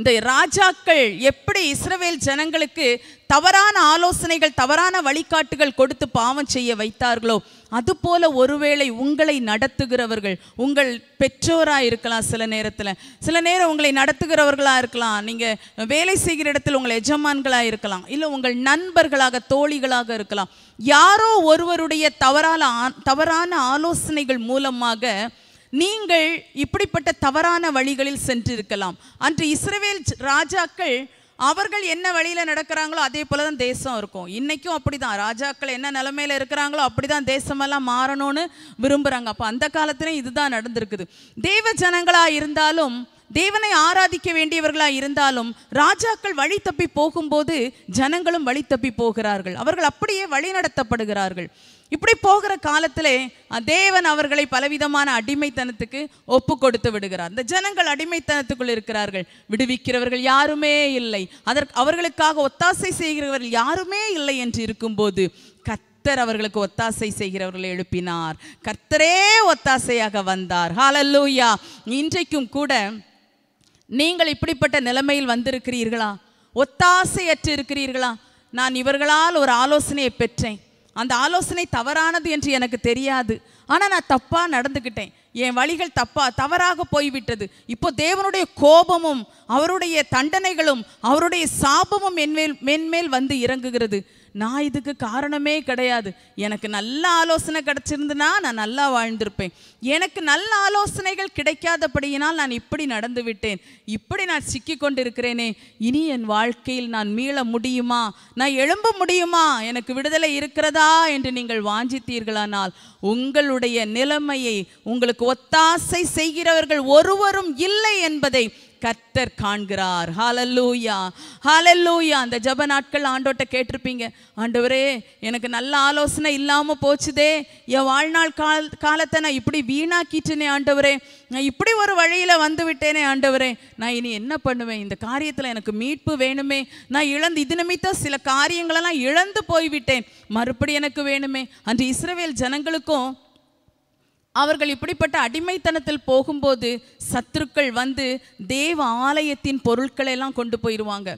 இந்த ராஜாக்கள் எப்படி இஸ்ரவேல் ஜனங்களுக்கு தவறான ஆலோசனைகள் தவறான வழிகாட்டுகள் கொடுத்து பாவம் செய்ய வைத்தார்களோ அதுபோல ஒருவேளை உங்களை நடத்துகிறவர்கள் உங்கள் பெற்றோராக இருக்கலாம் சில நேரத்தில் சில நேரம் உங்களை நடத்துகிறவர்களாக இருக்கலாம் நீங்கள் வேலை செய்கிற இடத்தில் உங்கள் எஜமான்களாக இருக்கலாம் இல்லை உங்கள் நண்பர்களாக தோழிகளாக இருக்கலாம் யாரோ ஒருவருடைய தவறான தவறான ஆலோசனைகள் மூலமாக நீங்கள் இப்படிப்பட்ட தவறான வழிகளில் சென்றிருக்கலாம் அன்று இஸ்ரேல் ராஜாக்கள் அவர்கள் என்ன வழியில் நடக்கிறாங்களோ அதே போல தான் தேசம் இருக்கும் இன்றைக்கும் அப்படி தான் ராஜாக்கள் என்ன நிலமையில் இருக்கிறாங்களோ அப்படி தான் தேசமெல்லாம் மாறணும்னு விரும்புகிறாங்க அப்போ அந்த காலத்துலையும் இதுதான் நடந்திருக்குது தேவ ஜனங்களாக இருந்தாலும் தேவனை ஆராதிக்க வேண்டியவர்களாக இருந்தாலும் ராஜாக்கள் வழி தப்பி போகும்போது ஜனங்களும் வழி தப்பி போகிறார்கள் அவர்கள் அப்படியே வழி நடத்தப்படுகிறார்கள் இப்படி போகிற காலத்திலே தேவன் அவர்களை பலவிதமான அடிமைத்தனத்துக்கு ஒப்பு கொடுத்து விடுகிறார் இந்த ஜனங்கள் அடிமைத்தனத்துக்குள் இருக்கிறார்கள் விடுவிக்கிறவர்கள் யாருமே இல்லை அதற்கு அவர்களுக்காக ஒத்தாசை செய்கிறவர்கள் யாருமே இல்லை என்று இருக்கும்போது கர்த்தர் அவர்களுக்கு ஒத்தாசை செய்கிறவர்களை எழுப்பினார் கர்த்தரே ஒத்தாசையாக வந்தார் ஹாலல்லூயா இன்றைக்கும் கூட நீங்கள் இப்படிப்பட்ட நிலைமையில் வந்திருக்கிறீர்களா ஒத்தாசையற்று இருக்கிறீர்களா நான் இவர்களால் ஒரு ஆலோசனையை பெற்றேன் அந்த ஆலோசனை தவறானது என்று எனக்கு தெரியாது ஆனால் நான் தப்பாக நடந்துக்கிட்டேன் என் வழிகள் தப்பா தவறாக போய்விட்டது இப்போ தேவனுடைய கோபமும் அவருடைய தண்டனைகளும் அவருடைய சாபமும் என்மேல் மென்மேல் வந்து இறங்குகிறது நான் இதுக்கு காரணமே கிடையாது எனக்கு நல்ல ஆலோசனை கிடைச்சிருந்துனா நான் நல்லா வாழ்ந்திருப்பேன் எனக்கு நல்ல ஆலோசனைகள் கிடைக்காதபடியினால் நான் இப்படி நடந்து விட்டேன் இப்படி நான் சிக்கி கொண்டிருக்கிறேனே இனி என் வாழ்க்கையில் நான் மீள முடியுமா நான் எழும்ப முடியுமா எனக்கு விடுதலை இருக்கிறதா என்று நீங்கள் வாஞ்சித்தீர்களானால் உங்களுடைய நிலைமையை உங்களுக்கு ஒத்தாசை செய்கிறவர்கள் ஒருவரும் இல்லை என்பதை கர்த்தர் காண்கிறார் ஹாலல்லூயா ஹாலல்லூயா அந்த ஜப நாட்கள் ஆண்டோட்ட கேட்டிருப்பீங்க ஆண்டவரே எனக்கு நல்ல ஆலோசனை இல்லாமல் போச்சுதே என் வாழ்நாள் கால காலத்தை நான் இப்படி வீணாக்கிட்டேனே ஆண்டவரே நான் இப்படி ஒரு வழியில் வந்து விட்டேனே ஆண்டவரே நான் இனி என்ன பண்ணுவேன் இந்த காரியத்தில் எனக்கு மீட்பு வேணுமே நான் இழந்து இது நிமித்தம் சில காரியங்களெல்லாம் இழந்து போய்விட்டேன் மறுபடி எனக்கு வேணுமே அன்று இஸ்ரேவேல் ஜனங்களுக்கும் அவர்கள் இப்படிப்பட்ட அடிமைத்தனத்தில் போகும்போது சத்துருக்கள் வந்து தேவ ஆலயத்தின் பொருட்களை எல்லாம் கொண்டு போயிடுவாங்க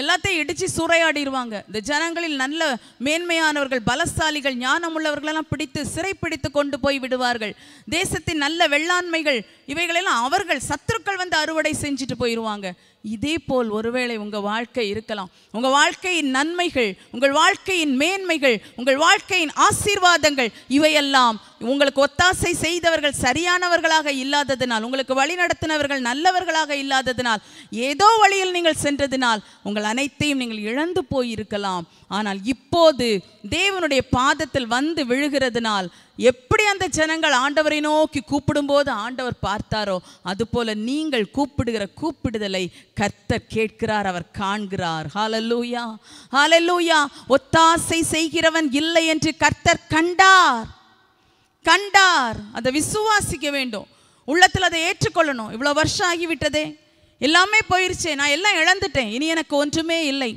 எல்லாத்தையும் இடித்து சூறையாடிடுவாங்க இந்த ஜனங்களில் நல்ல மேன்மையானவர்கள் பலசாலிகள் ஞானம் உள்ளவர்களெல்லாம் பிடித்து சிறை பிடித்து கொண்டு போய் விடுவார்கள் தேசத்தின் நல்ல வெள்ளாண்மைகள் இவைகளெல்லாம் அவர்கள் சத்துருக்கள் வந்து அறுவடை செஞ்சுட்டு போயிடுவாங்க இதே போல் ஒருவேளை உங்கள் வாழ்க்கை இருக்கலாம் உங்கள் வாழ்க்கையின் நன்மைகள் உங்கள் வாழ்க்கையின் மேன்மைகள் உங்கள் வாழ்க்கையின் ஆசீர்வாதங்கள் இவையெல்லாம் உங்களுக்கு ஒத்தாசை செய்தவர்கள் சரியானவர்களாக இல்லாததினால் உங்களுக்கு வழி நடத்தினவர்கள் நல்லவர்களாக இல்லாததினால் ஏதோ வழியில் நீங்கள் சென்றதினால் உங்கள் அனைத்தையும் நீங்கள் இழந்து போயிருக்கலாம் ஆனால் இப்போது தேவனுடைய பாதத்தில் வந்து விழுகிறதுனால் எப்படி அந்த ஜனங்கள் ஆண்டவரை நோக்கி கூப்பிடும்போது ஆண்டவர் பார்த்தாரோ அதுபோல நீங்கள் கூப்பிடுகிற கூப்பிடுதலை கர்த்தர் கேட்கிறார் அவர் காண்கிறார் ஹாலல்லூயா ஹாலல்லூயா ஒத்தாசை செய்கிறவன் இல்லை என்று கர்த்தர் கண்டார் கண்டார் அதை விசுவாசிக்க வேண்டும் உள்ளத்தில் அதை ஏற்றுக்கொள்ளணும் இவ்வளோ வருஷம் ஆகிவிட்டதே எல்லாமே போயிருச்சே நான் எல்லாம் இழந்துட்டேன் இனி எனக்கு ஒன்றுமே இல்லை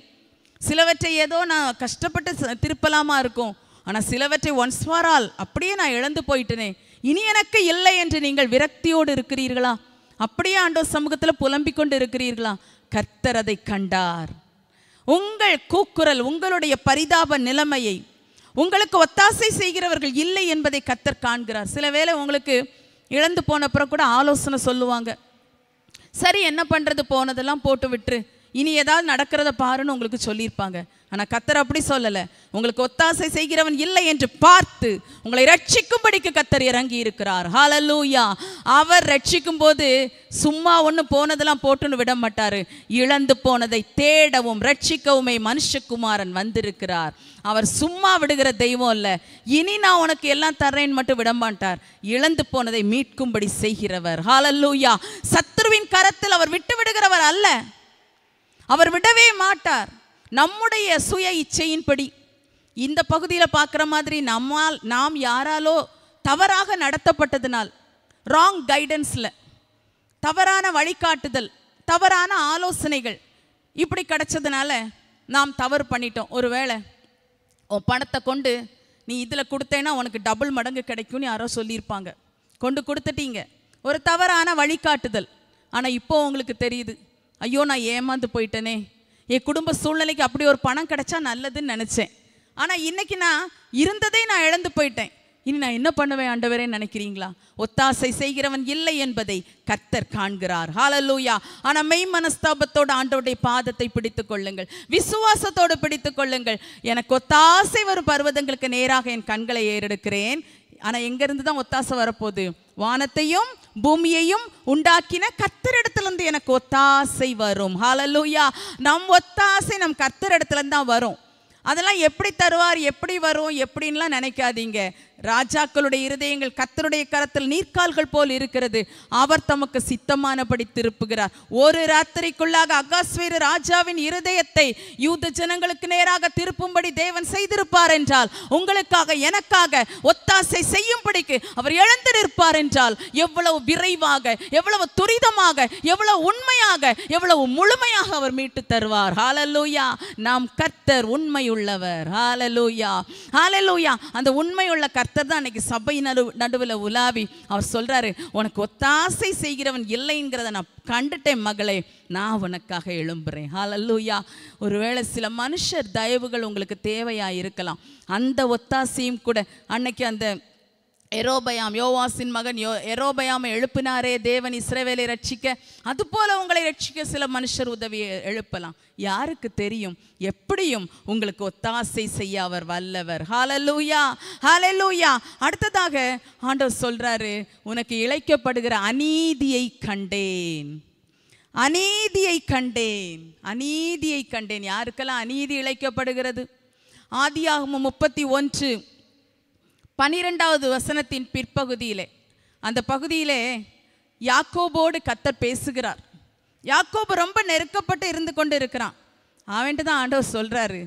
சிலவற்றை ஏதோ நான் கஷ்டப்பட்டு திருப்பலாமா இருக்கும் ஆனால் சிலவற்றை ஒன்ஸ் ஃபார் அப்படியே நான் இழந்து போயிட்டேனே இனி எனக்கு இல்லை என்று நீங்கள் விரக்தியோடு இருக்கிறீர்களா அப்படியே ஆண்டோ சமூகத்தில் புலம்பிக் கொண்டு இருக்கிறீர்களா கர்த்தர் அதை கண்டார் உங்கள் கூக்குரல் உங்களுடைய பரிதாப நிலைமையை உங்களுக்கு ஒத்தாசை செய்கிறவர்கள் இல்லை என்பதை கத்தர் காண்கிறார் சில வேளை உங்களுக்கு இழந்து போன அப்புறம் கூட ஆலோசனை சொல்லுவாங்க சரி என்ன பண்ணுறது போனதெல்லாம் போட்டு விட்டுரு இனி ஏதாவது நடக்கிறத பாருன்னு உங்களுக்கு சொல்லியிருப்பாங்க ஆனால் கத்தர் அப்படி சொல்லலை உங்களுக்கு ஒத்தாசை செய்கிறவன் இல்லை என்று பார்த்து உங்களை ரட்சிக்கும்படிக்கு கத்தர் இறங்கி இருக்கிறார் ஹாலலூயா அவர் ரட்சிக்கும் போது சும்மா ஒன்று போனதெல்லாம் போட்டுன்னு விட மாட்டார் இழந்து போனதை தேடவும் ரட்சிக்கவுமே மனுஷகுமாரன் வந்திருக்கிறார் அவர் சும்மா விடுகிற தெய்வம் இல்லை இனி நான் உனக்கு எல்லாம் தர்றேன்னு மட்டும் விட மாட்டார் இழந்து போனதை மீட்கும்படி செய்கிறவர் ஹாலல்லூயா சத்ருவின் கரத்தில் அவர் விட்டு விடுகிறவர் அல்ல அவர் விடவே மாட்டார் நம்முடைய சுய இச்சையின்படி இந்த பகுதியில் பார்க்குற மாதிரி நம்மால் நாம் யாராலோ தவறாக நடத்தப்பட்டதினால் ராங் கைடன்ஸில் தவறான வழிகாட்டுதல் தவறான ஆலோசனைகள் இப்படி கிடைச்சதுனால நாம் தவறு பண்ணிட்டோம் ஒரு வேளை உன் பணத்தை கொண்டு நீ இதில் கொடுத்தேன்னா உனக்கு டபுள் மடங்கு கிடைக்கும்னு யாரோ சொல்லியிருப்பாங்க கொண்டு கொடுத்துட்டீங்க ஒரு தவறான வழிகாட்டுதல் ஆனால் இப்போ உங்களுக்கு தெரியுது ஐயோ நான் ஏமாந்து போயிட்டேனே என் குடும்ப சூழ்நிலைக்கு அப்படி ஒரு பணம் கிடைச்சா நல்லதுன்னு நினச்சேன் ஆனால் இன்றைக்கி நான் இருந்ததே நான் இழந்து போயிட்டேன் இனி நான் என்ன பண்ணுவேன் ஆண்டவரே நினைக்கிறீங்களா ஒத்தாசை செய்கிறவன் இல்லை என்பதை கர்த்தர் காண்கிறார் ஹாலலூயா ஆனால் மெய் மனஸ்தாபத்தோடு ஆண்டோடைய பாதத்தை பிடித்து கொள்ளுங்கள் விசுவாசத்தோடு பிடித்து கொள்ளுங்கள் எனக்கு ஒத்தாசை வரும் பருவதங்களுக்கு நேராக என் கண்களை ஏறெடுக்கிறேன் ஆனால் எங்கேருந்து தான் ஒத்தாசை வரப்போகுது வானத்தையும் பூமியையும் உண்டாக்கின இருந்து எனக்கு ஒத்தாசை வரும் ஹாலலூயா நம் ஒத்தாசை நம் இருந்து தான் வரும் அதெல்லாம் எப்படி தருவார் எப்படி வரும் எப்படின்லாம் நினைக்காதீங்க ராஜாக்களுடைய இருதயங்கள் கத்தருடைய கரத்தில் நீர்க்கால்கள் போல் இருக்கிறது அவர் தமக்கு சித்தமானபடி திருப்புகிறார் ஒரு ராத்திரிக்குள்ளாக அகாஸ்வீர ராஜாவின் இருதயத்தை யூத ஜனங்களுக்கு நேராக திருப்பும்படி தேவன் செய்திருப்பார் என்றால் உங்களுக்காக எனக்காக ஒத்தாசை செய்யும்படிக்கு அவர் எழுந்து நிற்பார் என்றால் எவ்வளவு விரைவாக எவ்வளவு துரிதமாக எவ்வளவு உண்மையாக எவ்வளவு முழுமையாக அவர் மீட்டு தருவார் ஹாலலூயா நாம் கர்த்தர் உண்மையுள்ளவர் ஹாலலூயா ஹாலலூயா அந்த உண்மையுள்ள கர்த்தர் கர்த்தர் தான் அன்னைக்கு சபை நடு நடுவில் உலாவி அவர் சொல்கிறாரு உனக்கு ஒத்தாசை செய்கிறவன் இல்லைங்கிறத நான் கண்டுட்டேன் மகளே நான் உனக்காக எழும்புறேன் அல்லூயா ஒருவேளை சில மனுஷர் தயவுகள் உங்களுக்கு தேவையாக இருக்கலாம் அந்த ஒத்தாசையும் கூட அன்னைக்கு அந்த எரோபயாம் யோவாசின் மகன் யோ எரோபயாமை எழுப்பினாரே தேவன் இஸ்ரேவேலை ரட்சிக்க அதுபோல உங்களை ரட்சிக்க சில மனுஷர் உதவியை எழுப்பலாம் யாருக்கு தெரியும் எப்படியும் உங்களுக்கு ஒத்தாசை செய்ய அவர் வல்லவர் ஹாலலூயா ஹாலலூயா அடுத்ததாக ஆண்டவர் சொல்றாரு உனக்கு இழைக்கப்படுகிற அநீதியை கண்டேன் அநீதியை கண்டேன் அநீதியை கண்டேன் யாருக்கெல்லாம் அநீதி இழைக்கப்படுகிறது ஆதியாகமும் முப்பத்தி ஒன்று பனிரெண்டாவது வசனத்தின் பிற்பகுதியிலே அந்த பகுதியிலே யாக்கோபோடு கத்தர் பேசுகிறார் யாக்கோபு ரொம்ப நெருக்கப்பட்டு இருந்து கொண்டு இருக்கிறான் அவன்ட்டு தான் ஆண்டவர் சொல்கிறாரு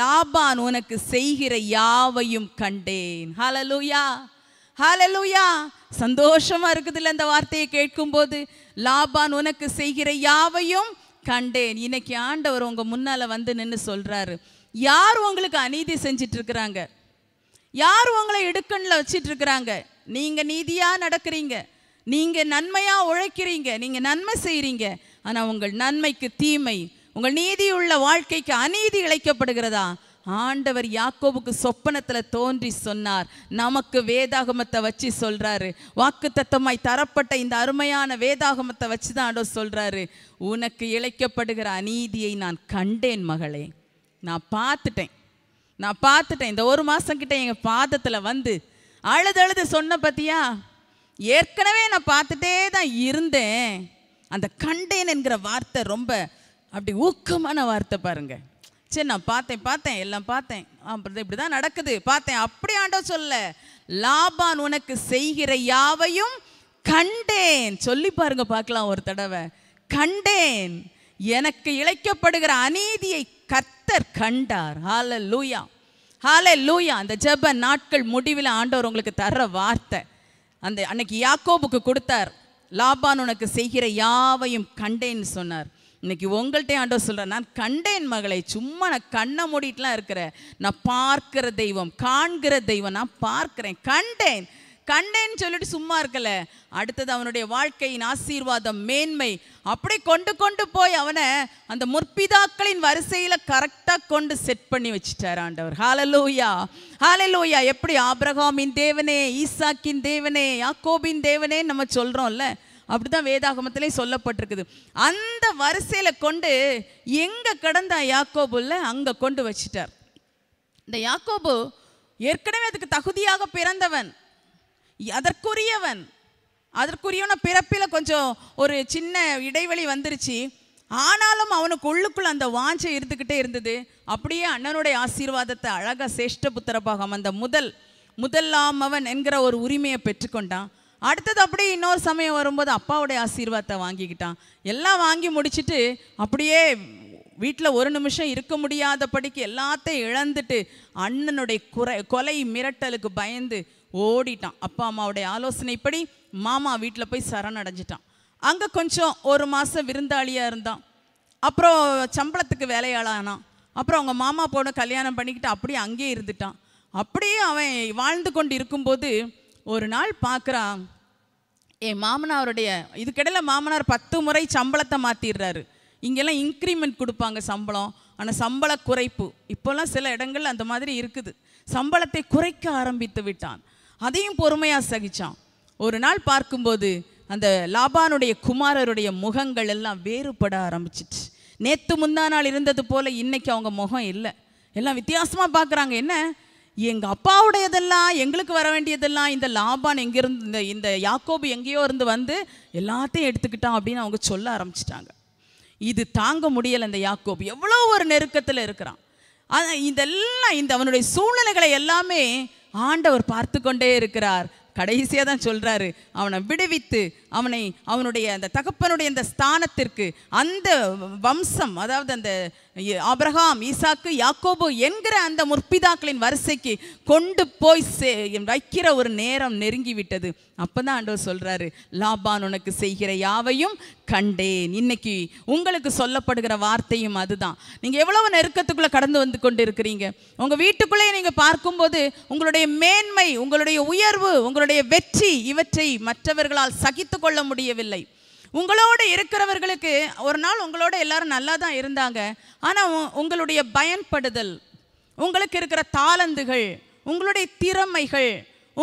லாபான் உனக்கு செய்கிற யாவையும் கண்டேன் ஹலலூயா ஹலலூயா சந்தோஷமாக இருக்குதுல்ல அந்த வார்த்தையை கேட்கும்போது லாபான் உனக்கு செய்கிற யாவையும் கண்டேன் இன்னைக்கு ஆண்டவர் உங்கள் முன்னால் வந்து நின்று சொல்கிறாரு யார் உங்களுக்கு அநீதி செஞ்சிட்ருக்குறாங்க யார் உங்களை இடுக்கண்ணில் வச்சிட்டு இருக்கிறாங்க நீங்க நீதியா நடக்கிறீங்க நீங்க நன்மையா உழைக்கிறீங்க நீங்க நன்மை செய்கிறீங்க ஆனா உங்கள் நன்மைக்கு தீமை உங்கள் நீதி உள்ள வாழ்க்கைக்கு அநீதி இழைக்கப்படுகிறதா ஆண்டவர் யாக்கோபுக்கு சொப்பனத்தில் தோன்றி சொன்னார் நமக்கு வேதாகமத்தை வச்சு சொல்றாரு வாக்கு தத்தமாய் தரப்பட்ட இந்த அருமையான வேதாகமத்தை வச்சு தான் சொல்றாரு உனக்கு இழைக்கப்படுகிற அநீதியை நான் கண்டேன் மகளே நான் பார்த்துட்டேன் நான் பார்த்துட்டேன் இந்த ஒரு மாதம் கிட்டே எங்கள் பாதத்தில் வந்து அழுது அழுது சொன்ன பற்றியா ஏற்கனவே நான் பார்த்துட்டே தான் இருந்தேன் அந்த கண்டேன் என்கிற வார்த்தை ரொம்ப அப்படி ஊக்கமான வார்த்தை பாருங்க சரி நான் பார்த்தேன் பார்த்தேன் எல்லாம் பார்த்தேன் அப்புறம் இப்படி தான் நடக்குது பார்த்தேன் அப்படி ஆண்டோ சொல்ல லாபான் உனக்கு செய்கிற யாவையும் கண்டேன் சொல்லி பாருங்க பார்க்கலாம் ஒரு தடவை கண்டேன் எனக்கு இழைக்கப்படுகிற அநீதியை கர்த்தர் கண்டார் ஹால லூயா ஹால லூயா அந்த ஜப நாட்கள் முடிவில் ஆண்டவர் உங்களுக்கு தர்ற வார்த்தை அந்த அன்னைக்கு யாக்கோபுக்கு கொடுத்தார் லாபான் உனக்கு செய்கிற யாவையும் கண்டேன்னு சொன்னார் இன்னைக்கு உங்கள்கிட்ட ஆண்டவர் சொல்கிறேன் நான் கண்டேன் மகளை சும்மா நான் கண்ணை மூடிட்டுலாம் இருக்கிறேன் நான் பார்க்கிற தெய்வம் காண்கிற தெய்வம் நான் பார்க்குறேன் கண்டேன் கண்டேன்னு சொல்லிட்டு சும்மா இருக்கல அடுத்தது அவனுடைய வாழ்க்கையின் ஆசீர்வாதம் மேன்மை அப்படி கொண்டு கொண்டு போய் அவனை அந்த முற்பிதாக்களின் வரிசையில கரெக்டாக கொண்டு செட் பண்ணி வச்சுட்டார் ஆண்டவர் ஹாலலூயா ஹாலலூயா எப்படி ஆப்ரஹாமின் தேவனே ஈசாக்கின் தேவனே யாக்கோபின் தேவனே நம்ம சொல்றோம்ல அப்படிதான் வேதாகமத்திலே சொல்லப்பட்டிருக்குது அந்த வரிசையில கொண்டு எங்க கடந்த யாக்கோபுல அங்க கொண்டு வச்சிட்டார் இந்த யாக்கோபு ஏற்கனவே அதுக்கு தகுதியாக பிறந்தவன் அதற்குரியவன் அதற்குரியவன பிறப்பில் கொஞ்சம் ஒரு சின்ன இடைவெளி வந்துருச்சு ஆனாலும் அவனுக்கு உள்ளுக்குள்ள அந்த வாஞ்சை இருந்துக்கிட்டே இருந்தது அப்படியே அண்ணனுடைய ஆசீர்வாதத்தை அழகாக சேஷ்ட புத்திரபாகம் அந்த முதல் முதலாம் அவன் என்கிற ஒரு உரிமையை பெற்றுக்கொண்டான் அடுத்தது அப்படியே இன்னொரு சமயம் வரும்போது அப்பாவுடைய ஆசீர்வாதத்தை வாங்கிக்கிட்டான் எல்லாம் வாங்கி முடிச்சுட்டு அப்படியே வீட்டில் ஒரு நிமிஷம் இருக்க முடியாதபடிக்கு எல்லாத்தையும் இழந்துட்டு அண்ணனுடைய குறை கொலை மிரட்டலுக்கு பயந்து ஓடிட்டான் அப்பா அம்மாவுடைய ஆலோசனைப்படி மாமா வீட்டில் போய் சரணடைஞ்சிட்டான் அங்கே கொஞ்சம் ஒரு மாதம் விருந்தாளியாக இருந்தான் அப்புறம் சம்பளத்துக்கு வேலையாளானான் அப்புறம் அவங்க மாமா போட கல்யாணம் பண்ணிக்கிட்டு அப்படியே அங்கேயே இருந்துட்டான் அப்படியே அவன் வாழ்ந்து கொண்டு இருக்கும்போது ஒரு நாள் பார்க்குறான் என் மாமனாருடைய இதுக்கிடையில் மாமனார் பத்து முறை சம்பளத்தை மாற்றிடுறாரு இங்கெல்லாம் இன்க்ரிமெண்ட் கொடுப்பாங்க சம்பளம் ஆனால் சம்பள குறைப்பு இப்போல்லாம் சில இடங்கள் அந்த மாதிரி இருக்குது சம்பளத்தை குறைக்க ஆரம்பித்து விட்டான் அதையும் பொறுமையாக சகித்தான் ஒரு நாள் பார்க்கும்போது அந்த லாபானுடைய குமாரருடைய முகங்கள் எல்லாம் வேறுபட ஆரம்பிச்சிச்சு நேற்று முந்தா நாள் இருந்தது போல் இன்றைக்கி அவங்க முகம் இல்லை எல்லாம் வித்தியாசமாக பார்க்குறாங்க என்ன எங்கள் அப்பாவுடையதெல்லாம் எங்களுக்கு வர வேண்டியதெல்லாம் இந்த லாபான் எங்கேருந்து இந்த இந்த யாக்கோபு எங்கேயோ இருந்து வந்து எல்லாத்தையும் எடுத்துக்கிட்டான் அப்படின்னு அவங்க சொல்ல ஆரம்பிச்சிட்டாங்க இது தாங்க முடியலை அந்த யாக்கோபு எவ்வளோ ஒரு நெருக்கத்தில் இருக்கிறான் இதெல்லாம் இந்த அவனுடைய சூழ்நிலைகளை எல்லாமே ஆண்டவர் பார்த்து கொண்டே இருக்கிறார் கடைசியாக தான் சொல்கிறாரு அவனை விடுவித்து அவனை அவனுடைய அந்த தகப்பனுடைய அந்த ஸ்தானத்திற்கு அந்த வம்சம் அதாவது அந்த அப்ரஹாம் ஈசாக்கு யாக்கோபு என்கிற அந்த முற்பிதாக்களின் வரிசைக்கு கொண்டு போய் சே வைக்கிற ஒரு நேரம் நெருங்கிவிட்டது அப்போ தான் ஆண்டவர் சொல்கிறாரு லாபான் உனக்கு செய்கிற யாவையும் கண்டேன் இன்னைக்கு உங்களுக்கு சொல்லப்படுகிற வார்த்தையும் அதுதான் நீங்கள் எவ்வளவு நெருக்கத்துக்குள்ளே கடந்து வந்து கொண்டு இருக்கிறீங்க உங்கள் வீட்டுக்குள்ளேயே நீங்கள் பார்க்கும்போது உங்களுடைய மேன்மை உங்களுடைய உயர்வு உங்களுடைய வெற்றி இவற்றை மற்றவர்களால் சகித்து கொள்ள முடியவில்லை உங்களோடு இருக்கிறவர்களுக்கு ஒரு நாள் உங்களோட எல்லாரும் நல்லா தான் இருந்தாங்க ஆனால் உங்களுடைய பயன்படுதல் உங்களுக்கு இருக்கிற தாளந்துகள் உங்களுடைய திறமைகள்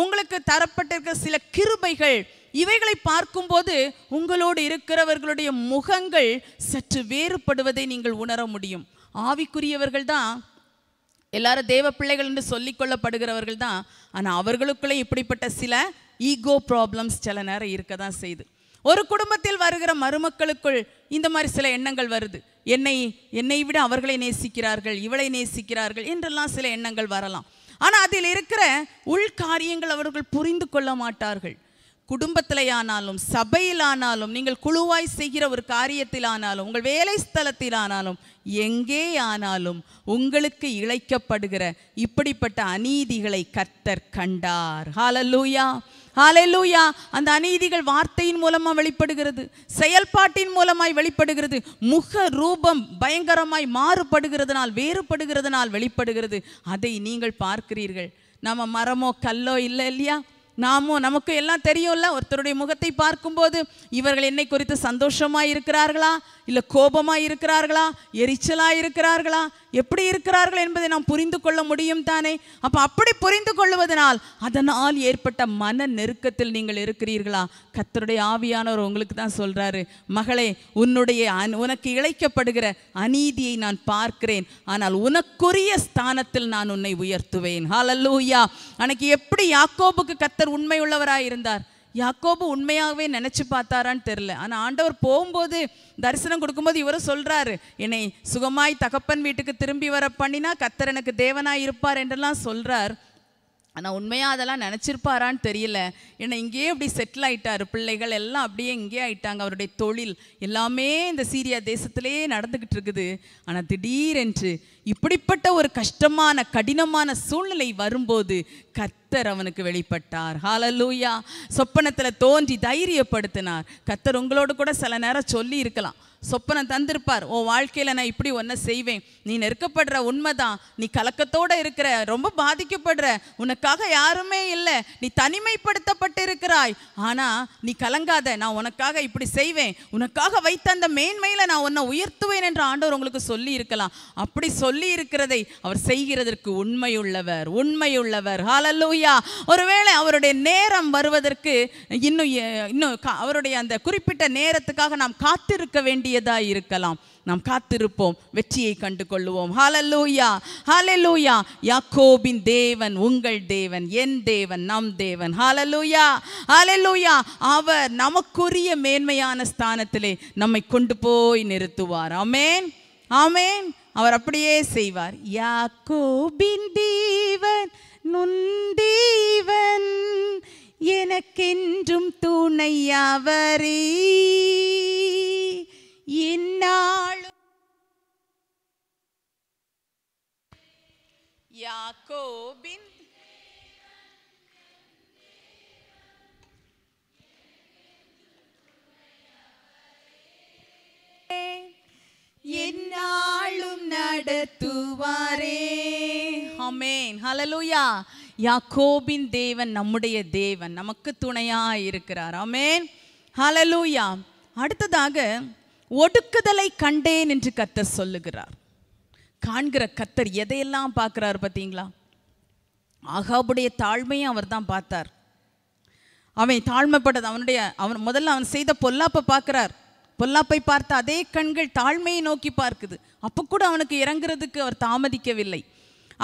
உங்களுக்கு தரப்பட்டிருக்கிற சில கிருபைகள் இவைகளை பார்க்கும்போது உங்களோடு இருக்கிறவர்களுடைய முகங்கள் சற்று வேறுபடுவதை நீங்கள் உணர முடியும் ஆவிக்குரியவர்கள் தான் எல்லாரும் தேவ பிள்ளைகள் என்று சொல்லிக்கொள்ளப்படுகிறவர்கள் தான் ஆனால் அவர்களுக்குள்ளே இப்படிப்பட்ட சில ஈகோ ப்ராப்ளம்ஸ் சில நேரம் இருக்க தான் செய்யுது ஒரு குடும்பத்தில் வருகிற மருமக்களுக்குள் இந்த மாதிரி சில எண்ணங்கள் வருது என்னை என்னை விட அவர்களை நேசிக்கிறார்கள் இவளை நேசிக்கிறார்கள் என்றெல்லாம் சில எண்ணங்கள் வரலாம் ஆனால் அதில் இருக்கிற உள்காரியங்கள் அவர்கள் புரிந்து கொள்ள மாட்டார்கள் குடும்பத்திலேயானாலும் சபையிலானாலும் நீங்கள் குழுவாய் செய்கிற ஒரு காரியத்திலானாலும் உங்கள் வேலை ஸ்தலத்திலானாலும் எங்கே ஆனாலும் உங்களுக்கு இழைக்கப்படுகிற இப்படிப்பட்ட அநீதிகளை கத்தர் கண்டார் ஹாலல்லூயா ஹாலெல்லூயா அந்த அநீதிகள் வார்த்தையின் மூலமாக வெளிப்படுகிறது செயல்பாட்டின் மூலமாய் வெளிப்படுகிறது முக ரூபம் பயங்கரமாய் மாறுபடுகிறதுனால் வேறுபடுகிறதுனால் வெளிப்படுகிறது அதை நீங்கள் பார்க்கிறீர்கள் நம்ம மரமோ கல்லோ இல்லை இல்லையா நாமோ நமக்கு எல்லாம் தெரியும்ல ஒருத்தருடைய முகத்தை பார்க்கும்போது இவர்கள் என்னை குறித்து சந்தோஷமாக இருக்கிறார்களா இல்லை கோபமாக இருக்கிறார்களா எரிச்சலாக இருக்கிறார்களா எப்படி இருக்கிறார்கள் என்பதை நாம் புரிந்து கொள்ள முடியும் தானே அப்போ அப்படி புரிந்து கொள்வதனால் அதனால் ஏற்பட்ட மன நெருக்கத்தில் நீங்கள் இருக்கிறீர்களா கத்தருடைய ஆவியானவர் உங்களுக்கு தான் சொல்கிறாரு மகளே உன்னுடைய உனக்கு இழைக்கப்படுகிற அநீதியை நான் பார்க்கிறேன் ஆனால் உனக்குரிய ஸ்தானத்தில் நான் உன்னை உயர்த்துவேன் ஹாலல்லூயா அன்னைக்கு எப்படி யாக்கோபுக்கு கத்தர் உண்மை உள்ளவராக இருந்தார் யாக்கோபு உண்மையாகவே நினச்சி பார்த்தாரான்னு தெரில ஆனால் ஆண்டவர் போகும்போது தரிசனம் கொடுக்கும்போது இவரும் சொல்கிறாரு என்னை சுகமாய் தகப்பன் வீட்டுக்கு திரும்பி வர பண்ணினா கத்தர் எனக்கு தேவனாய் இருப்பார் என்றெல்லாம் சொல்கிறார் ஆனால் உண்மையாக அதெல்லாம் நினச்சிருப்பாரான்னு தெரியல ஏன்னா இங்கேயே இப்படி செட்டில் ஆகிட்டார் பிள்ளைகள் எல்லாம் அப்படியே இங்கே ஆயிட்டாங்க அவருடைய தொழில் எல்லாமே இந்த சீரியா தேசத்திலேயே நடந்துக்கிட்டு இருக்குது ஆனால் திடீரென்று இப்படிப்பட்ட ஒரு கஷ்டமான கடினமான சூழ்நிலை வரும்போது கத்தர் அவனுக்கு வெளிப்பட்டார் ஹாலலூயா சொப்பனத்தில் தோன்றி தைரியப்படுத்தினார் கத்தர் உங்களோடு கூட சில நேரம் சொல்லி இருக்கலாம் சொப்பனை தந்திருப்பார் ஓ வாழ்க்கையில் நான் இப்படி ஒன்றை செய்வேன் நீ நெருக்கப்படுற உண்மைதான் நீ கலக்கத்தோடு இருக்கிற ரொம்ப பாதிக்கப்படுற உனக்காக யாருமே இல்லை நீ தனிமைப்படுத்தப்பட்டு இருக்கிறாய் ஆனால் நீ கலங்காத நான் உனக்காக இப்படி செய்வேன் உனக்காக வைத்த அந்த மேன்மையில் நான் உன்னை உயர்த்துவேன் என்று ஆண்டவர் உங்களுக்கு சொல்லி இருக்கலாம் அப்படி சொல்லி இருக்கிறதை அவர் செய்கிறதற்கு உண்மையுள்ளவர் உண்மையுள்ளவர் ஹாலல்லூயா ஒருவேளை அவருடைய நேரம் வருவதற்கு இன்னும் இன்னும் அவருடைய அந்த குறிப்பிட்ட நேரத்துக்காக நாம் காத்திருக்க வேண்டிய வேண்டியதா இருக்கலாம் நாம் காத்திருப்போம் வெற்றியை கண்டு கொள்ளுவோம் ஹாலலூயா ஹாலலூயா யாக்கோபின் தேவன் உங்கள் தேவன் என் தேவன் நம் தேவன் ஹாலலூயா ஹாலலூயா அவர் நமக்குரிய மேன்மையான ஸ்தானத்திலே நம்மை கொண்டு போய் நிறுத்துவார் ஆமேன் ஆமேன் அவர் அப்படியே செய்வார் யாக்கோபின் தேவன் நுந்தீவன் எனக்கென்றும் துணையாவரே இந்நாளும் யாக்கோபின் என்னாலும் நடத்துவாரே அமேன் ஹலலூயா யாக்கோபின் தேவன் நம்முடைய தேவன் நமக்கு துணையா இருக்கிறார் அமேன் ஹலலூயா அடுத்ததாக ஒடுக்குதலை கண்டேன் என்று கத்தர் சொல்லுகிறார் காண்கிற கத்தர் எதையெல்லாம் பார்க்குறாரு பார்த்தீங்களா ஆகாபுடைய தாழ்மையை அவர் தான் பார்த்தார் அவன் தாழ்மைப்பட்டது அவனுடைய அவன் முதல்ல அவன் செய்த பொல்லாப்பை பார்க்குறார் பொல்லாப்பை பார்த்த அதே கண்கள் தாழ்மையை நோக்கி பார்க்குது அப்போ கூட அவனுக்கு இறங்குறதுக்கு அவர் தாமதிக்கவில்லை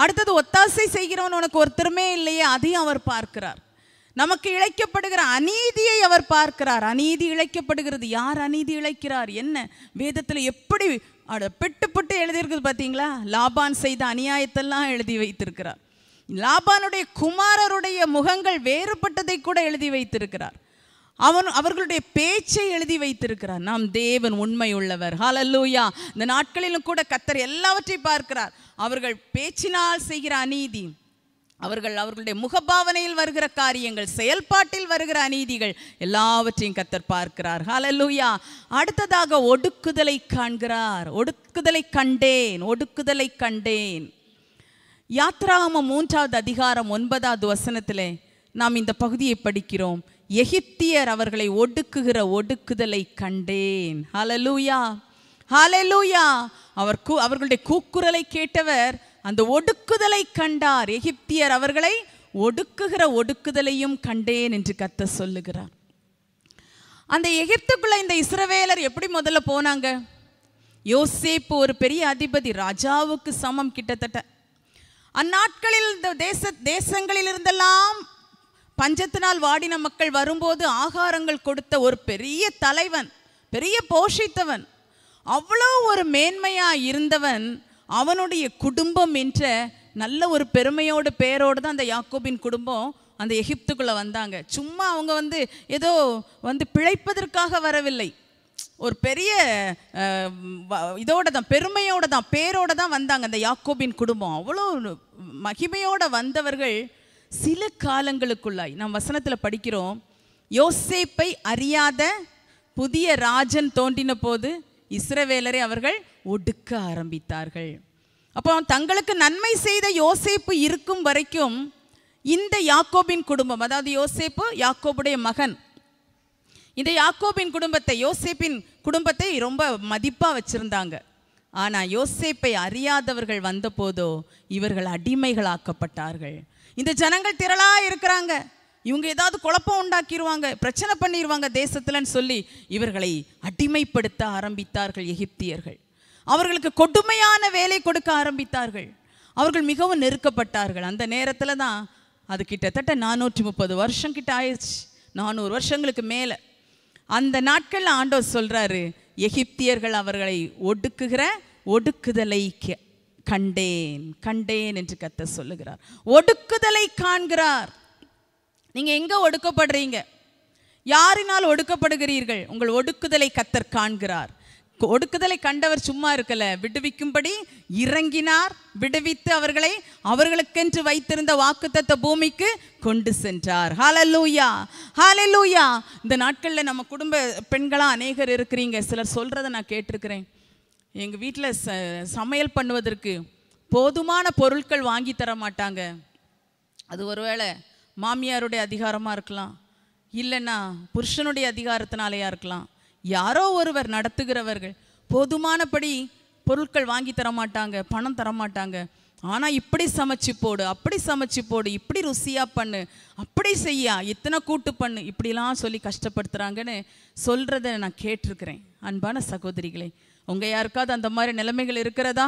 அடுத்தது ஒத்தாசை செய்கிறவன் உனக்கு ஒருத்தருமே இல்லையே அதையும் அவர் பார்க்கிறார் நமக்கு இழைக்கப்படுகிற அநீதியை அவர் பார்க்கிறார் அநீதி இழைக்கப்படுகிறது யார் அநீதி இழைக்கிறார் என்ன வேதத்தில் எப்படி பெட்டு பெட்டு எழுதியிருக்குது பார்த்தீங்களா லாபான் செய்த அநியாயத்தெல்லாம் எழுதி வைத்திருக்கிறார் லாபானுடைய குமாரருடைய முகங்கள் வேறுபட்டதை கூட எழுதி வைத்திருக்கிறார் அவன் அவர்களுடைய பேச்சை எழுதி வைத்திருக்கிறார் நாம் தேவன் உண்மை உள்ளவர் ஹாலல்லூயா இந்த நாட்களிலும் கூட கத்தர் எல்லாவற்றையும் பார்க்கிறார் அவர்கள் பேச்சினால் செய்கிற அநீதி அவர்கள் அவர்களுடைய முகபாவனையில் வருகிற காரியங்கள் செயல்பாட்டில் வருகிற அநீதிகள் எல்லாவற்றையும் கத்தர் பார்க்கிறார் ஹலலூயா அடுத்ததாக ஒடுக்குதலை காண்கிறார் ஒடுக்குதலை கண்டேன் ஒடுக்குதலை கண்டேன் யாத்ராம மூன்றாவது அதிகாரம் ஒன்பதாவது வசனத்தில் நாம் இந்த பகுதியை படிக்கிறோம் எகிப்தியர் அவர்களை ஒடுக்குகிற ஒடுக்குதலை கண்டேன் ஹலலூயா ஹலலூயா அவர் கூ அவர்களுடைய கூக்குரலை கேட்டவர் அந்த ஒடுக்குதலை கண்டார் எகிப்தியர் அவர்களை ஒடுக்குகிற ஒடுக்குதலையும் கண்டேன் என்று கத்த சொல்லுகிறார் அந்த எகிப்துக்குள்ள இந்த இஸ்ரவேலர் எப்படி முதல்ல போனாங்க யோசேப்பு ஒரு பெரிய அதிபதி ராஜாவுக்கு சமம் கிட்டத்தட்ட அந்நாட்களில் இந்த தேச தேசங்களில் இருந்தெல்லாம் பஞ்சத்தினால் வாடின மக்கள் வரும்போது ஆகாரங்கள் கொடுத்த ஒரு பெரிய தலைவன் பெரிய போஷித்தவன் அவ்வளோ ஒரு மேன்மையாக இருந்தவன் அவனுடைய குடும்பம் என்ற நல்ல ஒரு பெருமையோட பேரோடு தான் அந்த யாக்கோபின் குடும்பம் அந்த எகிப்துக்குள்ளே வந்தாங்க சும்மா அவங்க வந்து ஏதோ வந்து பிழைப்பதற்காக வரவில்லை ஒரு பெரிய இதோட தான் பெருமையோட தான் பேரோட தான் வந்தாங்க அந்த யாக்கோபின் குடும்பம் அவ்வளோ மகிமையோட வந்தவர்கள் சில காலங்களுக்குள்ளாய் நம் வசனத்தில் படிக்கிறோம் யோசேப்பை அறியாத புதிய ராஜன் தோண்டின போது இஸ்ரவேலரை அவர்கள் ஒடுக்க ஆரம்பித்தார்கள் அப்போ தங்களுக்கு நன்மை செய்த யோசேப்பு இருக்கும் வரைக்கும் இந்த யாக்கோபின் குடும்பம் அதாவது யோசேப்பு யாக்கோபுடைய மகன் இந்த யாக்கோபின் குடும்பத்தை யோசேப்பின் குடும்பத்தை ரொம்ப மதிப்பாக வச்சுருந்தாங்க ஆனால் யோசேப்பை அறியாதவர்கள் வந்தபோதோ இவர்கள் அடிமைகளாக்கப்பட்டார்கள் இந்த ஜனங்கள் திரளாக இருக்கிறாங்க இவங்க ஏதாவது குழப்பம் உண்டாக்கிடுவாங்க பிரச்சனை பண்ணிடுவாங்க தேசத்தில்னு சொல்லி இவர்களை அடிமைப்படுத்த ஆரம்பித்தார்கள் எகிப்தியர்கள் அவர்களுக்கு கொடுமையான வேலை கொடுக்க ஆரம்பித்தார்கள் அவர்கள் மிகவும் நெருக்கப்பட்டார்கள் அந்த நேரத்தில் தான் அது கிட்டத்தட்ட நானூற்றி முப்பது வருஷம் கிட்ட ஆயிடுச்சு நானூறு வருஷங்களுக்கு மேலே அந்த நாட்களில் ஆண்டவர் சொல்கிறாரு எகிப்தியர்கள் அவர்களை ஒடுக்குகிற ஒடுக்குதலை கண்டேன் கண்டேன் என்று கத்த சொல்லுகிறார் ஒடுக்குதலை காண்கிறார் நீங்கள் எங்கே ஒடுக்கப்படுறீங்க யாரினால் ஒடுக்கப்படுகிறீர்கள் உங்கள் ஒடுக்குதலை கத்தர் காண்கிறார் கொடுக்குதலை கண்டவர் சும்மா இருக்கல விடுவிக்கும்படி இறங்கினார் விடுவித்து அவர்களை அவர்களுக்கென்று வைத்திருந்த வாக்குத்தத்த பூமிக்கு கொண்டு சென்றார் ஹாலலூயா ஹாலலூயா இந்த நாட்களில் நம்ம குடும்ப பெண்களாக அநேகர் இருக்கிறீங்க சிலர் சொல்கிறத நான் கேட்டிருக்கிறேன் எங்கள் வீட்டில் ச சமையல் பண்ணுவதற்கு போதுமான பொருட்கள் வாங்கி தர மாட்டாங்க அது ஒருவேளை மாமியாருடைய அதிகாரமாக இருக்கலாம் இல்லைன்னா புருஷனுடைய அதிகாரத்தினாலேயா இருக்கலாம் யாரோ ஒருவர் நடத்துகிறவர்கள் போதுமானபடி பொருட்கள் வாங்கி தர மாட்டாங்க பணம் தர மாட்டாங்க ஆனால் இப்படி சமைச்சு போடு அப்படி சமைச்சு போடு இப்படி ருசியாக பண்ணு அப்படி செய்யா இத்தனை கூட்டு பண்ணு இப்படிலாம் சொல்லி கஷ்டப்படுத்துகிறாங்கன்னு சொல்கிறத நான் கேட்டிருக்கிறேன் அன்பான சகோதரிகளே உங்கள் யாருக்காவது அந்த மாதிரி நிலைமைகள் இருக்கிறதா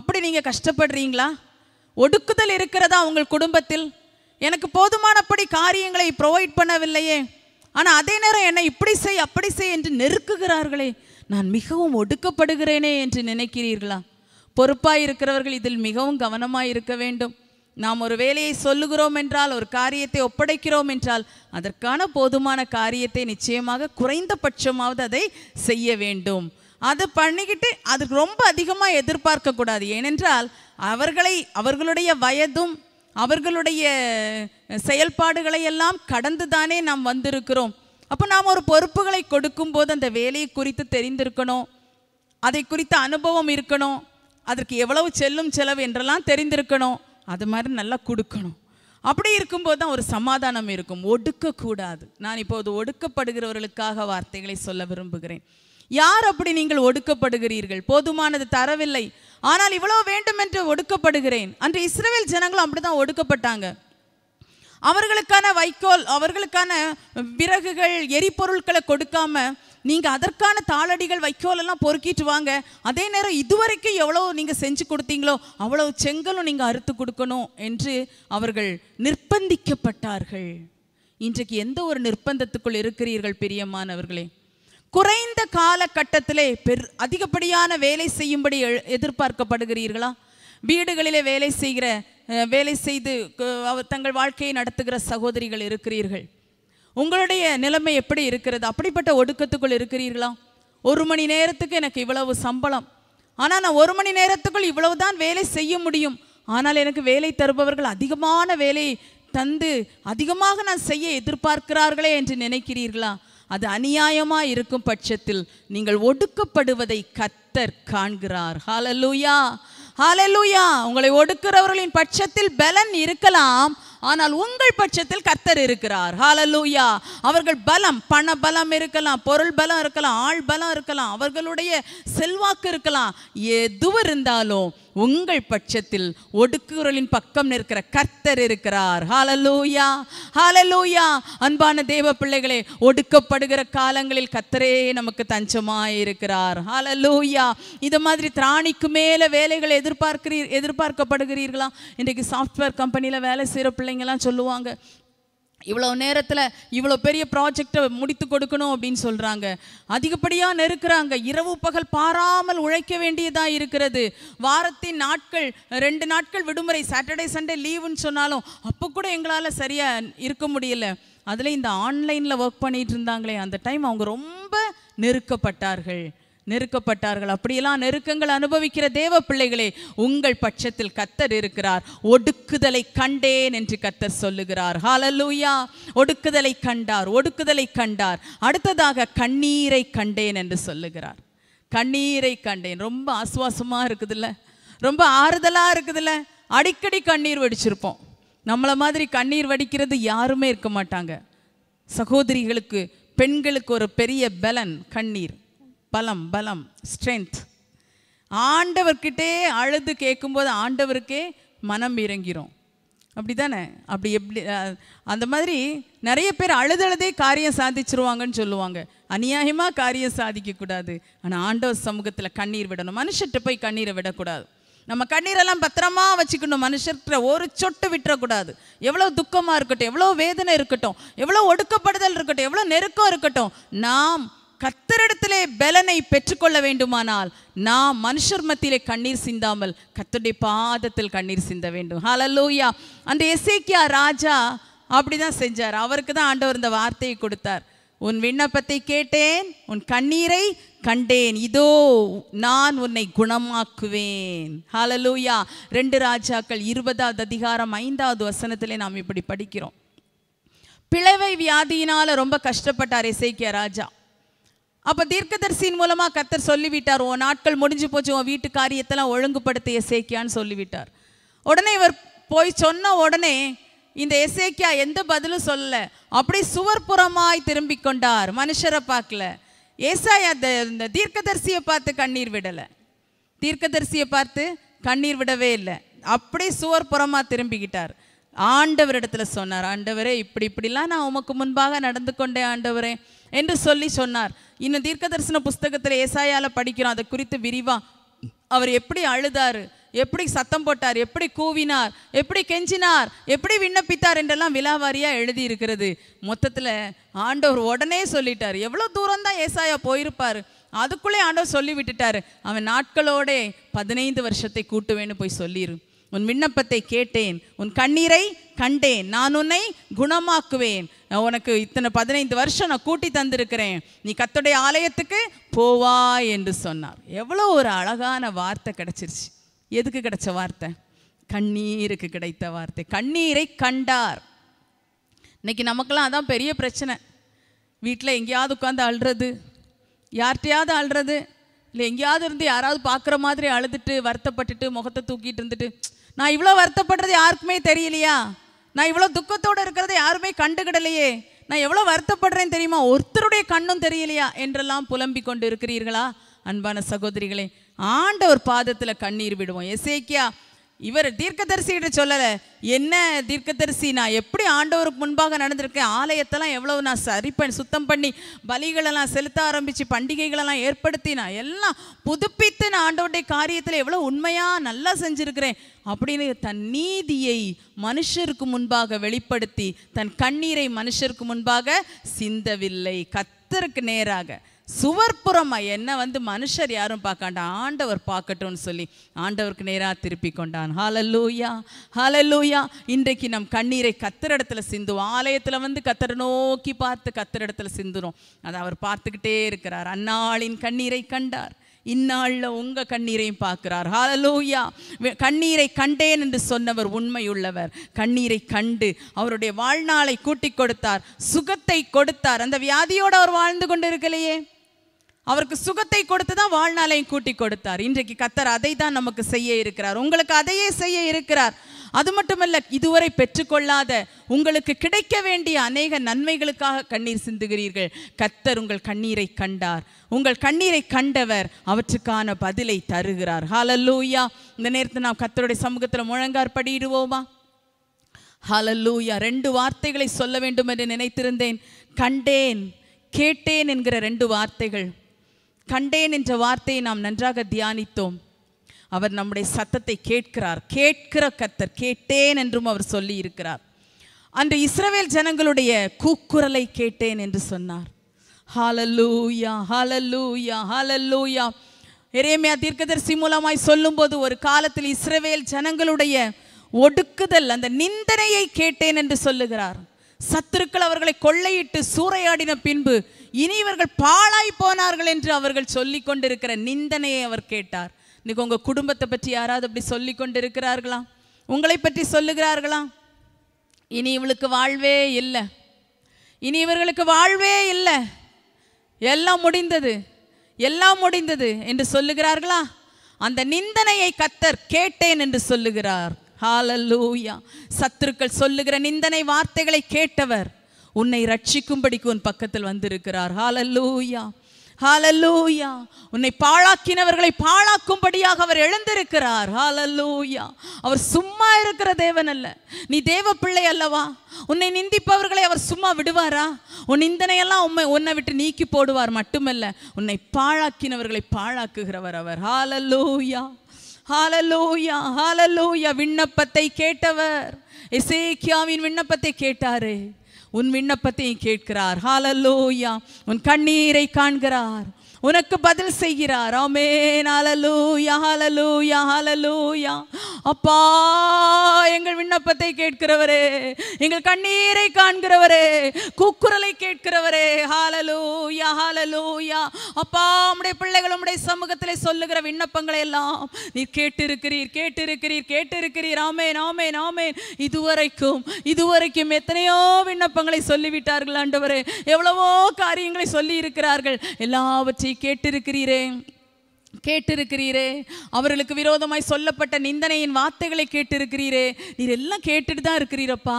அப்படி நீங்கள் கஷ்டப்படுறீங்களா ஒடுக்குதல் இருக்கிறதா உங்கள் குடும்பத்தில் எனக்கு போதுமானப்படி காரியங்களை ப்ரொவைட் பண்ணவில்லையே ஆனால் அதே நேரம் என்னை இப்படி செய் அப்படி செய் என்று நெருக்குகிறார்களே நான் மிகவும் ஒடுக்கப்படுகிறேனே என்று நினைக்கிறீர்களா பொறுப்பாக இருக்கிறவர்கள் இதில் மிகவும் கவனமாக இருக்க வேண்டும் நாம் ஒரு வேலையை சொல்லுகிறோம் என்றால் ஒரு காரியத்தை ஒப்படைக்கிறோம் என்றால் அதற்கான போதுமான காரியத்தை நிச்சயமாக குறைந்தபட்சமாவது அதை செய்ய வேண்டும் அது பண்ணிக்கிட்டு அதுக்கு ரொம்ப அதிகமாக எதிர்பார்க்கக்கூடாது ஏனென்றால் அவர்களை அவர்களுடைய வயதும் அவர்களுடைய செயல்பாடுகளை எல்லாம் கடந்து தானே நாம் வந்திருக்கிறோம் அப்போ நாம் ஒரு பொறுப்புகளை கொடுக்கும்போது அந்த வேலையை குறித்து தெரிந்திருக்கணும் அதை குறித்த அனுபவம் இருக்கணும் அதற்கு எவ்வளவு செல்லும் செலவு என்றெல்லாம் தெரிந்திருக்கணும் அது மாதிரி நல்லா கொடுக்கணும் அப்படி இருக்கும்போது தான் ஒரு சமாதானம் இருக்கும் ஒடுக்கக்கூடாது நான் இப்போது ஒடுக்கப்படுகிறவர்களுக்காக வார்த்தைகளை சொல்ல விரும்புகிறேன் யார் அப்படி நீங்கள் ஒடுக்கப்படுகிறீர்கள் போதுமானது தரவில்லை ஆனால் இவ்வளோ வேண்டும் என்று ஒடுக்கப்படுகிறேன் அன்று இஸ்ரேல் ஜனங்களும் அப்படி தான் ஒடுக்கப்பட்டாங்க அவர்களுக்கான வைக்கோல் அவர்களுக்கான விறகுகள் எரிபொருட்களை கொடுக்காம நீங்கள் அதற்கான தாளடிகள் வைக்கோல் எல்லாம் பொறுக்கிட்டு வாங்க அதே நேரம் இதுவரைக்கும் எவ்வளோ நீங்கள் செஞ்சு கொடுத்தீங்களோ அவ்வளோ செங்கலும் நீங்கள் அறுத்து கொடுக்கணும் என்று அவர்கள் நிர்பந்திக்கப்பட்டார்கள் இன்றைக்கு எந்த ஒரு நிர்பந்தத்துக்குள் இருக்கிறீர்கள் பிரியமானவர்களே குறைந்த காலகட்டத்திலே பெர் அதிகப்படியான வேலை செய்யும்படி எதிர்பார்க்கப்படுகிறீர்களா வீடுகளிலே வேலை செய்கிற வேலை செய்து தங்கள் வாழ்க்கையை நடத்துகிற சகோதரிகள் இருக்கிறீர்கள் உங்களுடைய நிலைமை எப்படி இருக்கிறது அப்படிப்பட்ட ஒடுக்கத்துக்குள் இருக்கிறீர்களா ஒரு மணி நேரத்துக்கு எனக்கு இவ்வளவு சம்பளம் ஆனால் நான் ஒரு மணி நேரத்துக்குள் இவ்வளவு தான் வேலை செய்ய முடியும் ஆனால் எனக்கு வேலை தருபவர்கள் அதிகமான வேலை தந்து அதிகமாக நான் செய்ய எதிர்பார்க்கிறார்களே என்று நினைக்கிறீர்களா அது அநியாயமாக இருக்கும் பட்சத்தில் நீங்கள் ஒடுக்கப்படுவதை கத்தர் காண்கிறார் ஹாலலூயா ஹாலலூயா உங்களை ஒடுக்கிறவர்களின் பட்சத்தில் பலன் இருக்கலாம் ஆனால் உங்கள் பட்சத்தில் கத்தர் இருக்கிறார் ஹாலலூயா அவர்கள் பலம் பண பலம் இருக்கலாம் பொருள் பலம் இருக்கலாம் ஆள் பலம் இருக்கலாம் அவர்களுடைய செல்வாக்கு இருக்கலாம் எதுவும் இருந்தாலும் உங்கள் பட்சத்தில் ஒடுக்குறலின் பக்கம் நிற்கிற கர்த்தர் இருக்கிறார் ஹாலலூயா ஹாலலூயா அன்பான தேவ பிள்ளைகளே ஒடுக்கப்படுகிற காலங்களில் கத்தரே நமக்கு தஞ்சமாய் இருக்கிறார் ஹாலலூயா இது மாதிரி திராணிக்கு மேல வேலைகளை எதிர்பார்க்கிறீர் எதிர்பார்க்கப்படுகிறீர்களா இன்றைக்கு சாஃப்ட்வேர் கம்பெனியில் வேலை செய்கிற எல்லாம் சொல்லுவாங்க இவ்வளோ நேரத்தில் இவ்வளோ பெரிய ப்ராஜெக்டை முடித்து கொடுக்கணும் அப்படின்னு சொல்கிறாங்க அதிகப்படியாக நெருக்கிறாங்க இரவு பகல் பாராமல் உழைக்க வேண்டியதாக இருக்கிறது வாரத்தின் நாட்கள் ரெண்டு நாட்கள் விடுமுறை சாட்டர்டே சண்டே லீவுன்னு சொன்னாலும் அப்போ கூட எங்களால் சரியாக இருக்க முடியல அதில் இந்த ஆன்லைனில் ஒர்க் பண்ணிகிட்டு இருந்தாங்களே அந்த டைம் அவங்க ரொம்ப நெருக்கப்பட்டார்கள் நெருக்கப்பட்டார்கள் அப்படியெல்லாம் நெருக்கங்கள் அனுபவிக்கிற தேவ பிள்ளைகளே உங்கள் பட்சத்தில் கத்தர் இருக்கிறார் ஒடுக்குதலை கண்டேன் என்று கத்தர் சொல்லுகிறார் ஹாலலூயா ஒடுக்குதலை கண்டார் ஒடுக்குதலை கண்டார் அடுத்ததாக கண்ணீரை கண்டேன் என்று சொல்லுகிறார் கண்ணீரை கண்டேன் ரொம்ப ஆசுவாசமாக இருக்குதுல்ல ரொம்ப ஆறுதலாக இருக்குதுல்ல அடிக்கடி கண்ணீர் வடிச்சிருப்போம் நம்மளை மாதிரி கண்ணீர் வடிக்கிறது யாருமே இருக்க மாட்டாங்க சகோதரிகளுக்கு பெண்களுக்கு ஒரு பெரிய பலன் கண்ணீர் பலம் பலம் ஸ்ட்ரென்த் ஆண்டவர்கிட்டே அழுது கேட்கும்போது ஆண்டவருக்கே மனம் இறங்கிறோம் அப்படி தானே அப்படி எப்படி அந்த மாதிரி நிறைய பேர் அழுதழுதே காரியம் சாதிச்சிருவாங்கன்னு சொல்லுவாங்க அநியாயமாக காரியம் சாதிக்கக்கூடாது ஆனால் ஆண்டவர் சமூகத்தில் கண்ணீர் விடணும் மனுஷர்கிட்ட போய் கண்ணீரை விடக்கூடாது நம்ம கண்ணீரெல்லாம் பத்திரமா வச்சுக்கணும் மனுஷர்கிட்ட ஒரு சொட்டு விட்டுறக்கூடாது எவ்வளோ துக்கமாக இருக்கட்டும் எவ்வளோ வேதனை இருக்கட்டும் எவ்வளோ ஒடுக்கப்படுதல் இருக்கட்டும் எவ்வளோ நெருக்கம் இருக்கட்டும் நாம் கத்தரிடத்திலே பலனை பெற்றுக்கொள்ள வேண்டுமானால் நாம் மனுஷர் மத்தியிலே கண்ணீர் சிந்தாமல் கத்தருடைய பாதத்தில் கண்ணீர் சிந்த வேண்டும் ஹலலூயா அந்த எசேக்கியா ராஜா அப்படிதான் செஞ்சார் அவருக்கு தான் ஆண்டவர் இந்த வார்த்தையை கொடுத்தார் உன் விண்ணப்பத்தை கேட்டேன் உன் கண்ணீரை கண்டேன் இதோ நான் உன்னை குணமாக்குவேன் ஹலலூயா ரெண்டு ராஜாக்கள் இருபதாவது அதிகாரம் ஐந்தாவது வசனத்திலே நாம் இப்படி படிக்கிறோம் பிளவை வியாதியினால ரொம்ப கஷ்டப்பட்டார் இசைக்கிய ராஜா அப்போ தீர்க்கதரிசியின் மூலமாக கத்தர் சொல்லிவிட்டார் உன் நாட்கள் முடிஞ்சு போச்சு உன் வீட்டு காரியத்தெல்லாம் ஒழுங்குபடுத்த எசேக்கியான்னு சொல்லிவிட்டார் உடனே இவர் போய் சொன்ன உடனே இந்த எசேக்கியா எந்த பதிலும் சொல்லலை அப்படி சுவர்புறமாய் திரும்பி கொண்டார் மனுஷரை பார்க்கல ஏசாயா இந்த தீர்க்கதரிசியை பார்த்து கண்ணீர் விடலை தீர்க்கதரிசியை பார்த்து கண்ணீர் விடவே இல்லை அப்படியே சுவர்புறமாக திரும்பிக்கிட்டார் ஆண்டவரிடத்தில் சொன்னார் ஆண்டவரே இப்படி இப்படிலாம் நான் உமக்கு முன்பாக நடந்து கொண்டேன் ஆண்டவரே என்று சொல்லி சொன்னார் இன்னும் தீர்க்க தரிசன புஸ்தகத்தில் ஏசாயால் படிக்கிறோம் அதை குறித்து விரிவா அவர் எப்படி அழுதாரு எப்படி சத்தம் போட்டார் எப்படி கூவினார் எப்படி கெஞ்சினார் எப்படி விண்ணப்பித்தார் என்றெல்லாம் விழாவாரியாக எழுதி இருக்கிறது மொத்தத்தில் ஆண்டவர் உடனே சொல்லிட்டார் எவ்வளோ தூரம் தான் ஏசாயா போயிருப்பார் அதுக்குள்ளே ஆண்டவர் சொல்லி விட்டுட்டார் அவன் நாட்களோட பதினைந்து வருஷத்தை கூட்டுவேன்னு போய் சொல்லிடு உன் விண்ணப்பத்தை கேட்டேன் உன் கண்ணீரை கண்டேன் நான் உன்னை குணமாக்குவேன் உனக்கு இத்தனை பதினைந்து வருஷம் நான் கூட்டி தந்திருக்கிறேன் நீ கத்துடைய ஆலயத்துக்கு போவா என்று சொன்னார் எவ்வளோ ஒரு அழகான வார்த்தை கிடைச்சிருச்சு எதுக்கு கிடைச்ச வார்த்தை கண்ணீருக்கு கிடைத்த வார்த்தை கண்ணீரை கண்டார் இன்னைக்கு நமக்கெல்லாம் அதான் பெரிய பிரச்சனை வீட்டில் எங்கேயாவது உட்காந்து அழுறது யார்கிட்டையாவது அழுறது இல்லை எங்கேயாவது இருந்து யாராவது பார்க்குற மாதிரி அழுதுட்டு வருத்தப்பட்டுட்டு முகத்தை தூக்கிட்டு இருந்துட்டு நான் இவ்வளோ வருத்தப்படுறது யாருக்குமே தெரியலையா நான் இவ்வளோ துக்கத்தோடு இருக்கிறத யாருமே கண்டுகிடலையே நான் எவ்வளோ வருத்தப்படுறேன்னு தெரியுமா ஒருத்தருடைய கண்ணும் தெரியலையா என்றெல்லாம் புலம்பிக் கொண்டு இருக்கிறீர்களா அன்பான சகோதரிகளே ஆண்டவர் பாதத்தில் கண்ணீர் விடுவோம் எசேக்கியா இவர் தீர்க்கதரிசிகிட்ட சொல்லலை என்ன தீர்க்கதரிசி நான் எப்படி ஆண்டவருக்கு முன்பாக நடந்திருக்கேன் ஆலயத்தெல்லாம் எவ்வளோ நான் சரி பண்ணி சுத்தம் பண்ணி பலிகளெல்லாம் செலுத்த ஆரம்பித்து பண்டிகைகளெல்லாம் ஏற்படுத்தி நான் எல்லாம் புதுப்பித்து நான் ஆண்டவருடைய காரியத்தில் எவ்வளோ உண்மையாக நல்லா செஞ்சுருக்கிறேன் அப்படின்னு தன் நீதியை மனுஷருக்கு முன்பாக வெளிப்படுத்தி தன் கண்ணீரை மனுஷருக்கு முன்பாக சிந்தவில்லை கத்தருக்கு நேராக சுவர்ப்புறமாக என்ன வந்து மனுஷர் யாரும் பார்க்காண்டா ஆண்டவர் பார்க்கட்டும்னு சொல்லி ஆண்டவருக்கு நேராக திருப்பி கொண்டான் ஹாலல்லூயா ஹாலல்லூயா இன்றைக்கு நம் கண்ணீரை கத்திரிடத்துல சிந்துவோம் ஆலயத்தில் வந்து கத்தரை நோக்கி பார்த்து கத்திரிடத்துல சிந்துறோம் அதை அவர் பார்த்துக்கிட்டே இருக்கிறார் அன்னாளின் கண்ணீரை கண்டார் இந்நாளில் உங்கள் கண்ணீரையும் பார்க்கிறார் ஹாலலூயா கண்ணீரை கண்டேன் என்று சொன்னவர் உண்மையுள்ளவர் கண்ணீரை கண்டு அவருடைய வாழ்நாளை கூட்டி கொடுத்தார் சுகத்தை கொடுத்தார் அந்த வியாதியோடு அவர் வாழ்ந்து கொண்டிருக்கலையே அவருக்கு சுகத்தை கொடுத்து தான் வாழ்நாளையும் கூட்டி கொடுத்தார் இன்றைக்கு கத்தர் அதை தான் நமக்கு செய்ய இருக்கிறார் உங்களுக்கு அதையே செய்ய இருக்கிறார் அது மட்டுமல்ல இதுவரை பெற்றுக்கொள்ளாத உங்களுக்கு கிடைக்க வேண்டிய அநேக நன்மைகளுக்காக கண்ணீர் சிந்துகிறீர்கள் கத்தர் உங்கள் கண்ணீரை கண்டார் உங்கள் கண்ணீரை கண்டவர் அவற்றுக்கான பதிலை தருகிறார் ஹாலல்லூயா இந்த நேரத்தில் நாம் கத்தருடைய சமூகத்தில் முழங்கார் படியிடுவோமா ஹலல்லூயா ரெண்டு வார்த்தைகளை சொல்ல வேண்டும் என்று நினைத்திருந்தேன் கண்டேன் கேட்டேன் என்கிற ரெண்டு வார்த்தைகள் கண்டேன் என்ற வார்த்தையை நாம் நன்றாக தியானித்தோம் அவர் நம்முடைய சத்தத்தை கேட்கிறார் கேட்கிற கத்தர் கேட்டேன் என்றும் அவர் சொல்லி இருக்கிறார் அன்று இஸ்ரவேல் ஜனங்களுடைய கூக்குரலை கேட்டேன் என்று சொன்னார் ஹாலல்லூயா ஹாலல்லூயா ஹாலல்லூயா எரேமியா தீர்க்கதரிசி மூலமாய் சொல்லும்போது ஒரு காலத்தில் இஸ்ரவேல் ஜனங்களுடைய ஒடுக்குதல் அந்த நிந்தனையை கேட்டேன் என்று சொல்லுகிறார் சத்துருக்கள் அவர்களை கொள்ளையிட்டு சூறையாடின பின்பு இனி இவர்கள் பாழாய் போனார்கள் என்று அவர்கள் சொல்லி கொண்டிருக்கிற நிந்தனையை அவர் கேட்டார் இன்னைக்கு உங்கள் குடும்பத்தை பற்றி யாராவது அப்படி சொல்லி கொண்டிருக்கிறார்களா உங்களை பற்றி சொல்லுகிறார்களா இனி இவளுக்கு வாழ்வே இல்லை இனி இவர்களுக்கு வாழ்வே இல்லை எல்லாம் முடிந்தது எல்லாம் முடிந்தது என்று சொல்லுகிறார்களா அந்த நிந்தனையை கத்தர் கேட்டேன் என்று சொல்லுகிறார் ஹாலல்லூயா சத்துருக்கள் சொல்லுகிற நிந்தனை வார்த்தைகளை கேட்டவர் உன்னை ரட்சிக்கும்படிக்கு உன் பக்கத்தில் வந்திருக்கிறார் ஹாலல்லூயா ஹாலல்லூயா உன்னை பாழாக்கினவர்களை பாழாக்கும்படியாக அவர் எழுந்திருக்கிறார் ஹாலல்லூயா அவர் சும்மா இருக்கிற தேவன் அல்ல நீ தேவ பிள்ளை அல்லவா உன்னை நிந்திப்பவர்களை அவர் சும்மா விடுவாரா உன் நிந்தனையெல்லாம் உண்மை உன்னை விட்டு நீக்கி போடுவார் மட்டுமல்ல உன்னை பாழாக்கினவர்களை பாழாக்குகிறவர் அவர் ஹாலல்லூயா ஹாலலூயா ஹாலலூயா விண்ணப்பத்தை கேட்டவர் இசேக்கியாவின் விண்ணப்பத்தை கேட்டாரே உன் விண்ணப்பத்தையும் கேட்கிறார் ஹாலல்லோயா உன் கண்ணீரை காண்கிறார் உனக்கு பதில் செய்கிறார் ஆமேன் அலலூயா அலலூயா அலலூயா அப்பா எங்கள் விண்ணப்பத்தை கேட்கிறவரே எங்கள் கண்ணீரை காண்கிறவரே கூக்குரலை கேட்கிறவரே ஹாலலூயா ஹாலலூயா அப்பா உம்முடைய பிள்ளைகள் உம்முடைய சமூகத்தில் சொல்லுகிற விண்ணப்பங்களை எல்லாம் நீ கேட்டிருக்கிறீர் கேட்டிருக்கிறீர் கேட்டிருக்கிறீர் ஆமேன் ஆமேன் ஆமேன் இதுவரைக்கும் இதுவரைக்கும் எத்தனையோ விண்ணப்பங்களை சொல்லிவிட்டார்கள் ஆண்டவரே எவ்வளவோ காரியங்களை சொல்லி இருக்கிறார்கள் எல்லாவற்றையும் கேட்டிருக்கிறீரே கேட்டிருக்கிறீரே அவர்களுக்கு விரோதமாய் சொல்லப்பட்ட நிந்தனையின் வார்த்தைகளை கேட்டிருக்கிறீரே நீர் எல்லாம் கேட்டுட்டு தான் இருக்கிறீரப்பா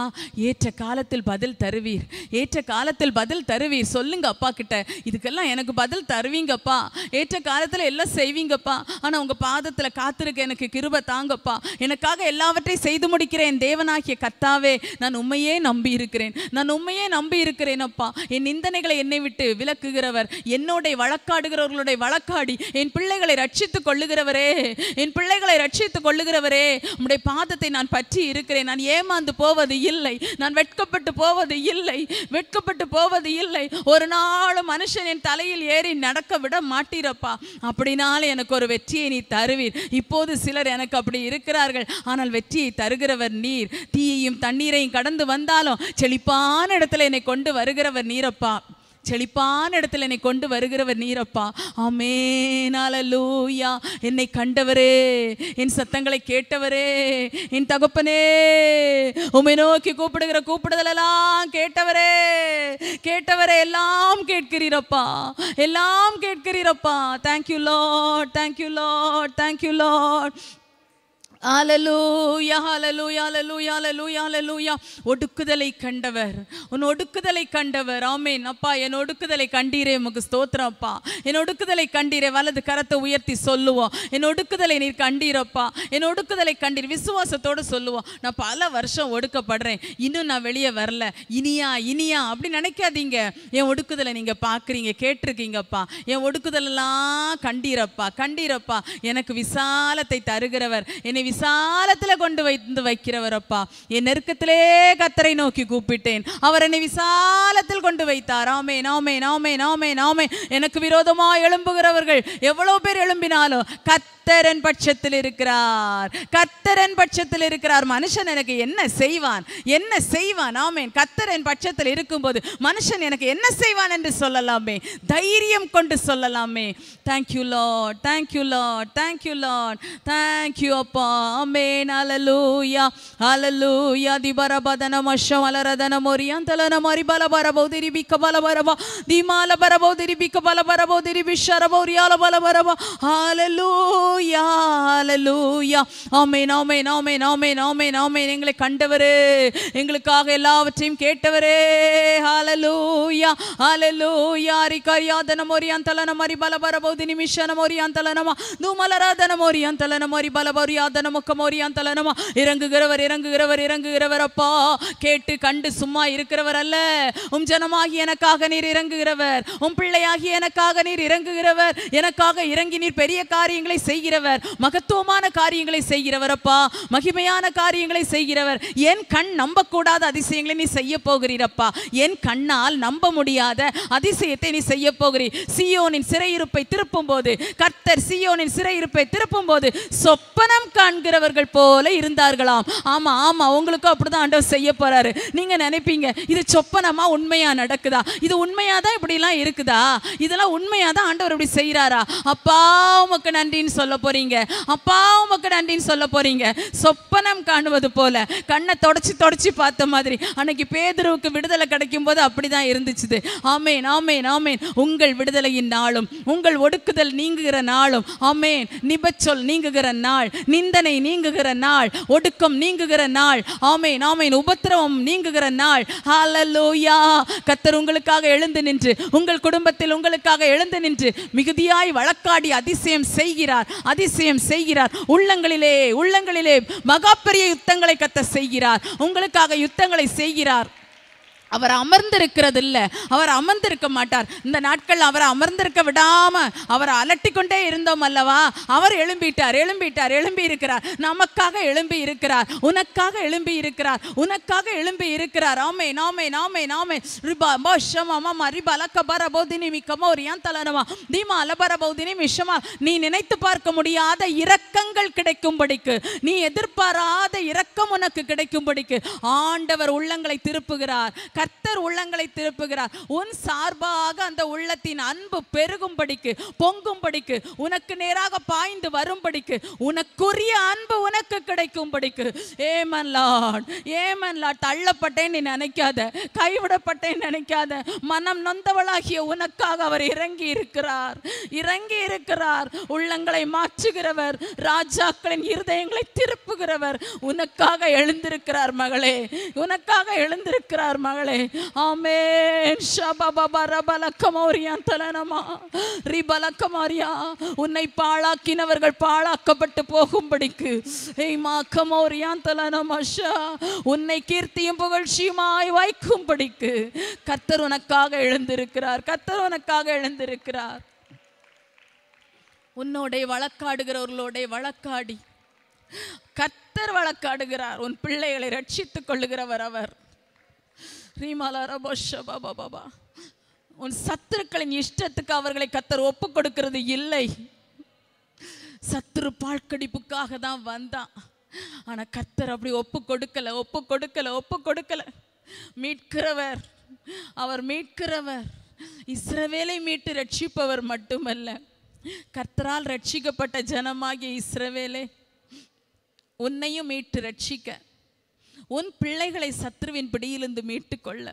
ஏற்ற காலத்தில் பதில் தருவீர் ஏற்ற காலத்தில் பதில் தருவீர் சொல்லுங்க அப்பா கிட்ட இதுக்கெல்லாம் எனக்கு பதில் தருவீங்கப்பா ஏற்ற காலத்தில் எல்லாம் செய்வீங்கப்பா ஆனால் உங்கள் பாதத்தில் காத்திருக்க எனக்கு கிருப தாங்கப்பா எனக்காக எல்லாவற்றையும் செய்து முடிக்கிறேன் தேவனாகிய கத்தாவே நான் உண்மையே நம்பி இருக்கிறேன் நான் உண்மையே நம்பி இருக்கிறேன் அப்பா என் நிந்தனைகளை என்னை விட்டு விளக்குகிறவர் என்னுடைய வழக்காடுகிறவர்களுடைய வழக்காடி என் பிள்ளைகளை ரட்சித்துக் கொள்ளுகிறவரே என் பிள்ளைகளை ரட்சித்துக் கொள்ளுகிறவரே உம்முடைய பாதத்தை நான் பற்றி இருக்கிறேன் நான் ஏமாந்து போவது இல்லை நான் வெட்கப்பட்டு போவது இல்லை வெட்கப்பட்டு போவது இல்லை ஒரு நாளும் மனுஷன் என் தலையில் ஏறி நடக்க விட மாட்டீரப்பா அப்படினால எனக்கு ஒரு வெற்றியை நீ தருவீர் இப்போது சிலர் எனக்கு அப்படி இருக்கிறார்கள் ஆனால் வெற்றியை தருகிறவர் நீர் தீயையும் தண்ணீரையும் கடந்து வந்தாலும் செழிப்பான இடத்துல என்னை கொண்டு வருகிறவர் நீரப்பா செழிப்பான இடத்துல என்னை கொண்டு வருகிறவர் நீரப்பா ஆமேனால லூயா என்னை கண்டவரே என் சத்தங்களை கேட்டவரே என் தகப்பனே உமை நோக்கி கூப்பிடுகிற கூப்பிடுதலெல்லாம் கேட்டவரே கேட்டவரே எல்லாம் கேட்கிறீரப்பா எல்லாம் கேட்கிறீரப்பா thank you Lord thank you Lord thank you Lord ஒடுக்குதலை கண்டவர் உன் ஒடுக்குதலை கண்டவர் ஆமேன் அப்பா என் ஒடுக்குதலை கண்டீரே உமக்கு ஸ்தோத்திரம் அப்பா என் ஒடுக்குதலை கண்டீரே வலது கரத்தை உயர்த்தி சொல்லுவோம் என் ஒடுக்குதலை நீர் கண்டீரப்பா என் ஒடுக்குதலை கண்டீர் விசுவாசத்தோடு சொல்லுவோம் நான் பல வருஷம் ஒடுக்கப்படுறேன் இன்னும் நான் வெளியே வரல இனியா இனியா அப்படி நினைக்காதீங்க என் ஒடுக்குதலை நீங்கள் பார்க்குறீங்க கேட்டிருக்கீங்கப்பா என் ஒடுக்குதலெல்லாம் கண்டீரப்பா கண்டீரப்பா எனக்கு விசாலத்தை தருகிறவர் என்னை விசாலத்தில் கொண்டு வைத்து வைக்கிறவரப்பா என் நெருக்கத்திலே கத்தரை நோக்கி கூப்பிட்டேன் அவர் என்னை விசாலத்தில் கொண்டு வைத்தார் ஆமே நாமே நாமே நாமே நாமே எனக்கு விரோதமா எழும்புகிறவர்கள் எவ்வளவு பேர் எழும்பினாலும் கத்தரன் பட்சத்தில் இருக்கிறார் கத்தரன் பட்சத்தில் இருக்கிறார் மனுஷன் எனக்கு என்ன செய்வான் என்ன செய்வான் ஆமேன் கத்தரன் பட்சத்தில் இருக்கும்போது மனுஷன் எனக்கு என்ன செய்வான் என்று சொல்லலாமே தைரியம் கொண்டு சொல்லலாமே thank you Lord thank you Lord thank you Lord thank you அப்பா ஆமேன் அலலூயா அலலூயா திபர பதன மஷம் அலரதன மொரியன் தலன மாரி பல வரபோ திரிபிக்க பல வரவா திமால பரபோ திரிபிக்க பல வரபோ திரிபி ஷரபோ ரியால பல வரவா அலலூயா அலலூயா ஆமேன் ஆமேன் ஆமேன் ஆமேன் ஆமேன் ஆமேன் எங்களை கண்டவரே எங்களுக்காக எல்லாவற்றையும் கேட்டவரே அலலூயா அலலூயா அரிகாரியாதன மொரியன் தலன மாரி பல வரபோ திரிமிஷன மொரியன் தலனமா தூமலராதன மொரியன் தலன மாரி பல வரியாதன முக்கமோரியாந்தலனமா இறங்குகிறவர் இறங்குகிறவர் இறங்குகிறவர் அப்பா கேட்டு கண்டு சும்மா இருக்கிறவர் அல்ல உம் ஜனமாகி எனக்காக நீர் இறங்குகிறவர் உம் பிள்ளையாகி எனக்காக நீர் இறங்குகிறவர் எனக்காக இறங்கி நீர் பெரிய காரியங்களை செய்கிறவர் மகத்துவமான காரியங்களை செய்கிறவர் அப்பா மகிமையான காரியங்களை செய்கிறவர் என் கண் நம்பக்கூடாத அதிசயங்களை நீ செய்ய போகிறீரப்பா என் கண்ணால் நம்ப முடியாத அதிசயத்தை நீ செய்ய போகிறீர் சியோனின் சிறையிருப்பை திருப்பும் போது கர்த்தர் சியோனின் சிறையிருப்பை திருப்பும் போது சொப்பனம் கண் காண்கிறவர்கள் போல இருந்தார்களாம் ஆமா ஆமா அவங்களுக்கும் அப்படிதான் ஆண்டவர் செய்ய போறாரு நீங்க நினைப்பீங்க இது சொப்பனமா உண்மையா நடக்குதா இது உண்மையாதான் தான் இப்படிலாம் இருக்குதா இதெல்லாம் உண்மையாதான் ஆண்டவர் இப்படி செய்யறாரா அப்பா உமக்கு நன்றின்னு சொல்ல போறீங்க அப்பா உமக்கு நன்றின்னு சொல்ல போறீங்க சொப்பனம் காணுவது போல கண்ணை தொடச்சு தொடச்சு பார்த்த மாதிரி அன்னைக்கு பேதுருவுக்கு விடுதலை கிடைக்கும் போது அப்படிதான் இருந்துச்சு ஆமேன் ஆமேன் ஆமேன் உங்கள் விடுதலையின் நாளும் உங்கள் ஒடுக்குதல் நீங்குகிற நாளும் ஆமேன் நிபச்சொல் நீங்குகிற நாள் நிந்தனை வேதனை நீங்குகிற நாள் ஒடுக்கம் நீங்குகிற நாள் ஆமேன் ஆமேன் உபத்திரவம் நீங்குகிற நாள் ஹாலலோயா கத்தர் உங்களுக்காக எழுந்து நின்று உங்கள் குடும்பத்தில் உங்களுக்காக எழுந்து நின்று மிகுதியாய் வழக்காடி அதிசயம் செய்கிறார் அதிசயம் செய்கிறார் உள்ளங்களிலே உள்ளங்களிலே மகாப்பெரிய யுத்தங்களை கத்த செய்கிறார் உங்களுக்காக யுத்தங்களை செய்கிறார் அவர் அமர்ந்திருக்கிறது இல்லை அவர் அமர்ந்திருக்க மாட்டார் இந்த நாட்கள் அவரை அமர்ந்திருக்க விடாம அவரை அலட்டி கொண்டே இருந்தோம் அல்லவா அவர் எழும்பிட்டார் எழும்பிட்டார் எழும்பி இருக்கிறார் நமக்காக எழும்பி இருக்கிறார் உனக்காக எழும்பி இருக்கிறார் உனக்காக எழும்பி இருக்கிறார் ஆமே நாமே நாமே நாமே ரிபா மோஷம் பர பௌதினி மிக்கமோ ஒரு ஏன் தலனவா தீமா அலபர பௌதினி மிஷமா நீ நினைத்து பார்க்க முடியாத இரக்கங்கள் கிடைக்கும்படிக்கு நீ எதிர்பாராத இரக்கம் உனக்கு கிடைக்கும்படிக்கு ஆண்டவர் உள்ளங்களை திருப்புகிறார் கர்த்தர் உள்ளங்களை திருப்புகிறார் உன் சார்பாக அந்த உள்ளத்தின் அன்பு பெருகும்படிக்கு பொங்கும்படிக்கு உனக்கு நேராக பாய்ந்து வரும்படிக்கு உனக்குரிய அன்பு உனக்கு கிடைக்கும்படிக்கு ஏமன் லாட் ஏமன் லாட் நினைக்காத கைவிடப்பட்டேன் நினைக்காத மனம் நொந்தவளாகிய உனக்காக அவர் இறங்கி இருக்கிறார் இறங்கி இருக்கிறார் உள்ளங்களை மாற்றுகிறவர் ராஜாக்களின் இருதயங்களை திருப்புகிறவர் உனக்காக எழுந்திருக்கிறார் மகளே உனக்காக எழுந்திருக்கிறார் மகளே பாழாக்கினவர்கள் பாழாக்கப்பட்டு போகும்படிக்கு ஏய்மா கமோரியாந்தலனமாஷா உன்னை கீர்த்தியும் உனக்காக எழுந்திருக்கிறார் கர்த்தர் உனக்காக எழுந்திருக்கிறார் உன்னோடைய வழக்காடுகிறவர்களோடைய வழக்காடி கத்தர் வழக்காடுகிறார் உன் பிள்ளைகளை ரட்சித்துக் கொள்ளுகிறவர் அவர் பாபா உன் சத்துருக்களின் இஷ்டத்துக்கு அவர்களை கத்தர் ஒப்பு கொடுக்கிறது இல்லை சத்துரு பாழ்கடிப்புக்காக தான் வந்தான் ஆனால் கத்தர் அப்படி ஒப்பு கொடுக்கல ஒப்பு கொடுக்கல ஒப்பு கொடுக்கல மீட்கிறவர் அவர் மீட்கிறவர் இஸ்ரவேலை மீட்டு ரட்சிப்பவர் மட்டுமல்ல கர்த்தரால் ரட்சிக்கப்பட்ட ஜனமாகிய இஸ்ரவேலே உன்னையும் மீட்டு ரட்சிக்க உன் பிள்ளைகளை சத்ருவின் பிடியிலிருந்து மீட்டுக்கொள்ள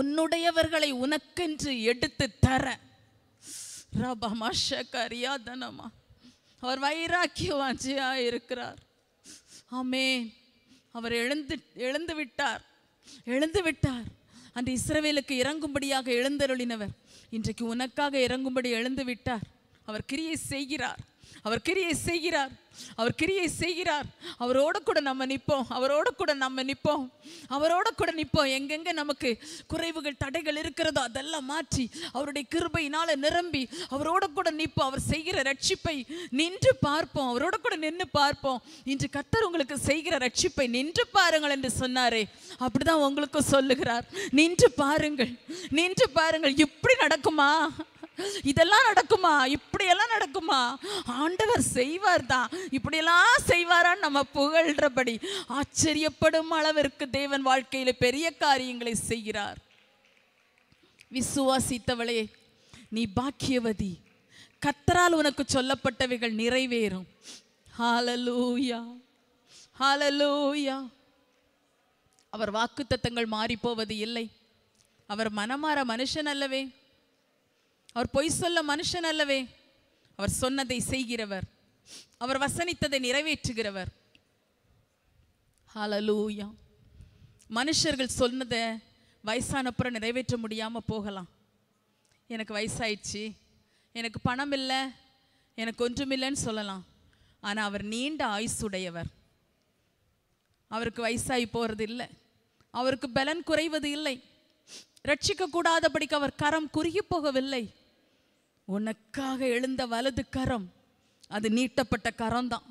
உன்னுடையவர்களை உனக்கென்று எடுத்து தர ரபமாஷ அவர் வைராக்கியவாஞ்சியா இருக்கிறார் ஆமே அவர் எழுந்து எழுந்து விட்டார் எழுந்து விட்டார் அந்த இஸ்ரவேலுக்கு இறங்கும்படியாக எழுந்தருளினவர் இன்றைக்கு உனக்காக இறங்கும்படி எழுந்து விட்டார் அவர் கிரியை செய்கிறார் அவர் கிரியை செய்கிறார் அவர் கிரியை செய்கிறார் அவரோட கூட நம்ம நிற்போம் அவரோட கூட நம்ம நிற்போம் அவரோட கூட நிற்போம் எங்கெங்கே நமக்கு குறைவுகள் தடைகள் இருக்கிறதோ அதெல்லாம் மாற்றி அவருடைய கிருபையினால் நிரம்பி அவரோட கூட நிற்போம் அவர் செய்கிற ரட்சிப்பை நின்று பார்ப்போம் அவரோட கூட நின்று பார்ப்போம் இன்று கத்தர் உங்களுக்கு செய்கிற ரட்சிப்பை நின்று பாருங்கள் என்று சொன்னாரே அப்படிதான் உங்களுக்கும் சொல்லுகிறார் நின்று பாருங்கள் நின்று பாருங்கள் இப்படி நடக்குமா இதெல்லாம் நடக்குமா இப்படியெல்லாம் நடக்குமா ஆண்டவர் செய்வார் தான் இப்படியெல்லாம் செய்வாரான்னு நம்ம புகழ்றபடி ஆச்சரியப்படும் அளவிற்கு தேவன் வாழ்க்கையில் பெரிய காரியங்களை செய்கிறார் விசுவாசித்தவளே நீ பாக்கியவதி கத்தரால் உனக்கு சொல்லப்பட்டவைகள் நிறைவேறும் ஹாலலூயா ஹாலலூயா அவர் வாக்குத்தத்தங்கள் மாறிப்போவது இல்லை அவர் மனமாற மனுஷன் அல்லவே அவர் பொய் சொல்ல மனுஷன் அல்லவே அவர் சொன்னதை செய்கிறவர் அவர் வசனித்ததை நிறைவேற்றுகிறவர் ஹலலூயா மனுஷர்கள் சொன்னதை வயசானப்புறம் நிறைவேற்ற முடியாமல் போகலாம் எனக்கு வயசாயிடுச்சு எனக்கு பணம் இல்லை எனக்கு ஒன்றுமில்லைன்னு சொல்லலாம் ஆனால் அவர் நீண்ட ஆயுசுடையவர் அவருக்கு வயசாகி போகிறது இல்லை அவருக்கு பலன் குறைவது இல்லை ரட்சிக்கக்கூடாதபடிக்கு அவர் கரம் குறுகி போகவில்லை உனக்காக எழுந்த வலது கரம் அது நீட்டப்பட்ட கரம் தான்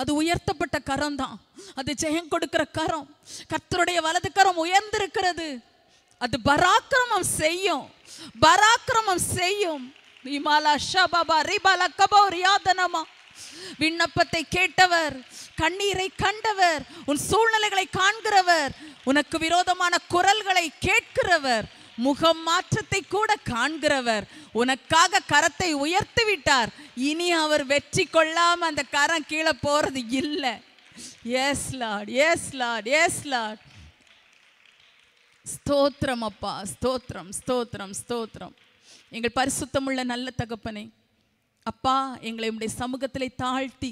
அது உயர்த்தப்பட்ட கரம் தான் அது ஜெயம் கொடுக்கிற கரம் கர்த்தருடைய வலது கரம் உயர்ந்திருக்கிறது அது பராக்கிரமம் செய்யும் பராக்கிரமம் செய்யும் இமாலா ரியாதனமா விண்ணப்பத்தை கேட்டவர் கண்ணீரை கண்டவர் உன் சூழ்நிலைகளை காண்கிறவர் உனக்கு விரோதமான குரல்களை கேட்கிறவர் முகம் மாற்றத்தை கூட காண்கிறவர் உனக்காக கரத்தை உயர்த்து விட்டார் இனி அவர் வெற்றி கொள்ளாம அந்த கரம் கீழே போறது இல்லை yes Lord yes Lord yes Lord ஸ்தோத்திரம் அப்பா ஸ்தோத்திரம் ஸ்தோத்திரம் ஸ்தோத்திரம் எங்கள் பரிசுத்தமுள்ள நல்ல தகப்பனை அப்பா எங்களை உடைய சமூகத்திலே தாழ்த்தி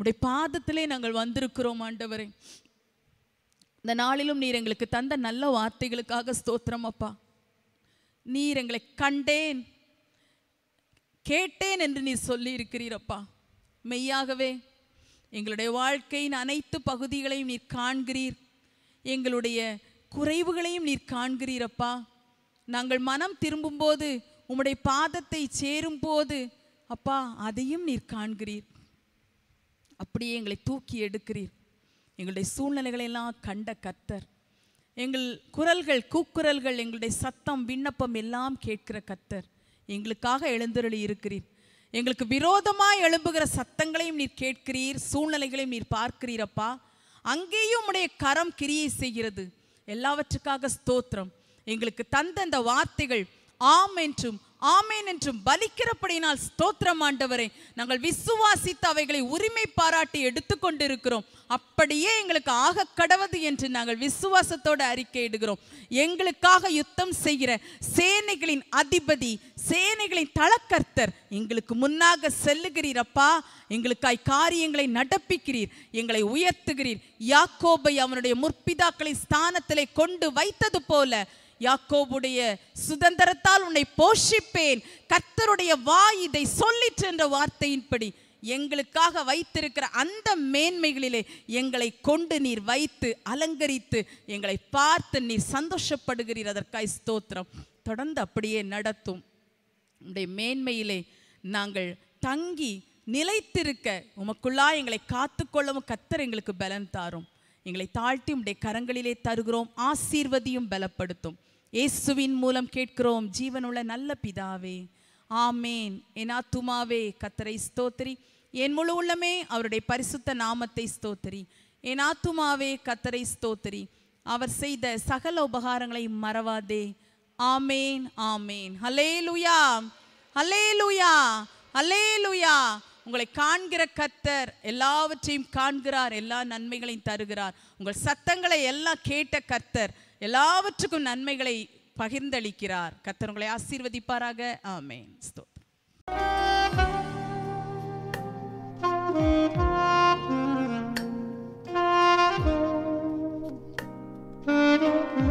உடைய பாதத்திலே நாங்கள் வந்திருக்கிறோம் ஆண்டவரே இந்த நாளிலும் நீர் எங்களுக்கு தந்த நல்ல வார்த்தைகளுக்காக ஸ்தோத்திரம் அப்பா நீர் எங்களை கண்டேன் கேட்டேன் என்று நீர் சொல்லி இருக்கிறீரப்பா மெய்யாகவே எங்களுடைய வாழ்க்கையின் அனைத்து பகுதிகளையும் நீர் காண்கிறீர் எங்களுடைய குறைவுகளையும் நீர் காண்கிறீரப்பா நாங்கள் மனம் திரும்பும்போது உம்முடைய பாதத்தை சேரும் போது அப்பா அதையும் நீர் காண்கிறீர் அப்படியே எங்களை தூக்கி எடுக்கிறீர் எங்களுடைய சூழ்நிலைகளையெல்லாம் கண்ட கத்தர் எங்கள் குரல்கள் கூக்குரல்கள் எங்களுடைய சத்தம் விண்ணப்பம் எல்லாம் கேட்கிற கத்தர் எங்களுக்காக எழுந்தருளி இருக்கிறீர் எங்களுக்கு விரோதமாக எழும்புகிற சத்தங்களையும் நீர் கேட்கிறீர் சூழ்நிலைகளையும் நீர் பார்க்கிறீரப்பா அங்கேயும் உடைய கரம் கிரியை செய்கிறது எல்லாவற்றுக்காக ஸ்தோத்திரம் எங்களுக்கு தந்த இந்த வார்த்தைகள் ஆம் என்றும் ஆமேன் என்று பலிக்கிறபடினால் ஸ்தோத்திரம் ஆண்டவரை நாங்கள் விசுவாசித்து அவைகளை உரிமை பாராட்டி எடுத்துக்கொண்டிருக்கிறோம் அப்படியே எங்களுக்கு ஆக கடவது என்று நாங்கள் விசுவாசத்தோடு அறிக்கையிடுகிறோம் எங்களுக்காக யுத்தம் செய்கிற சேனைகளின் அதிபதி சேனைகளின் தளக்கர்த்தர் எங்களுக்கு முன்னாக செல்லுகிறீர் அப்பா எங்களுக்காய் காரியங்களை நடப்பிக்கிறீர் எங்களை உயர்த்துகிறீர் யாக்கோபை அவனுடைய முற்பிதாக்களின் ஸ்தானத்திலே கொண்டு வைத்தது போல யாக்கோபுடைய சுதந்திரத்தால் உன்னை போஷிப்பேன் கர்த்தருடைய வாய் இதை சொல்லிற்று என்ற வார்த்தையின்படி எங்களுக்காக வைத்திருக்கிற அந்த மேன்மைகளிலே எங்களை கொண்டு நீர் வைத்து அலங்கரித்து எங்களை பார்த்து நீர் சந்தோஷப்படுகிறீர் அதற்காய் ஸ்தோத்திரம் தொடர்ந்து அப்படியே நடத்தும் உடைய மேன்மையிலே நாங்கள் தங்கி நிலைத்திருக்க உமக்குள்ளா எங்களை காத்து கொள்ளவும் கத்தர் எங்களுக்கு பலன் தாரும் எங்களை தாழ்த்தி உடைய கரங்களிலே தருகிறோம் ஆசீர்வதியும் பலப்படுத்தும் இயேசுவின் மூலம் கேட்கிறோம் ஜீவனுள்ள நல்ல பிதாவே ஆமேன் என் ஆத்துமாவே கத்தரை ஸ்தோத்திரி என் முழு உள்ளமே அவருடைய பரிசுத்த நாமத்தை ஸ்தோத்திரி என் ஆத்துமாவே கத்தரை ஸ்தோத்திரி அவர் செய்த சகல உபகாரங்களை மறவாதே ஆமேன் ஆமேன் ஹலே லுயா ஹலே லுயா ஹலே லுயா உங்களை காண்கிற கத்தர் எல்லாவற்றையும் காண்கிறார் எல்லா நன்மைகளையும் தருகிறார் உங்கள் சத்தங்களை எல்லாம் கேட்ட கத்தர் எல்லாவற்றுக்கும் நன்மைகளை பகிர்ந்தளிக்கிறார் கத்தரங்களை ஆசீர்வதிப்பாராக ஆமேன் Thank you.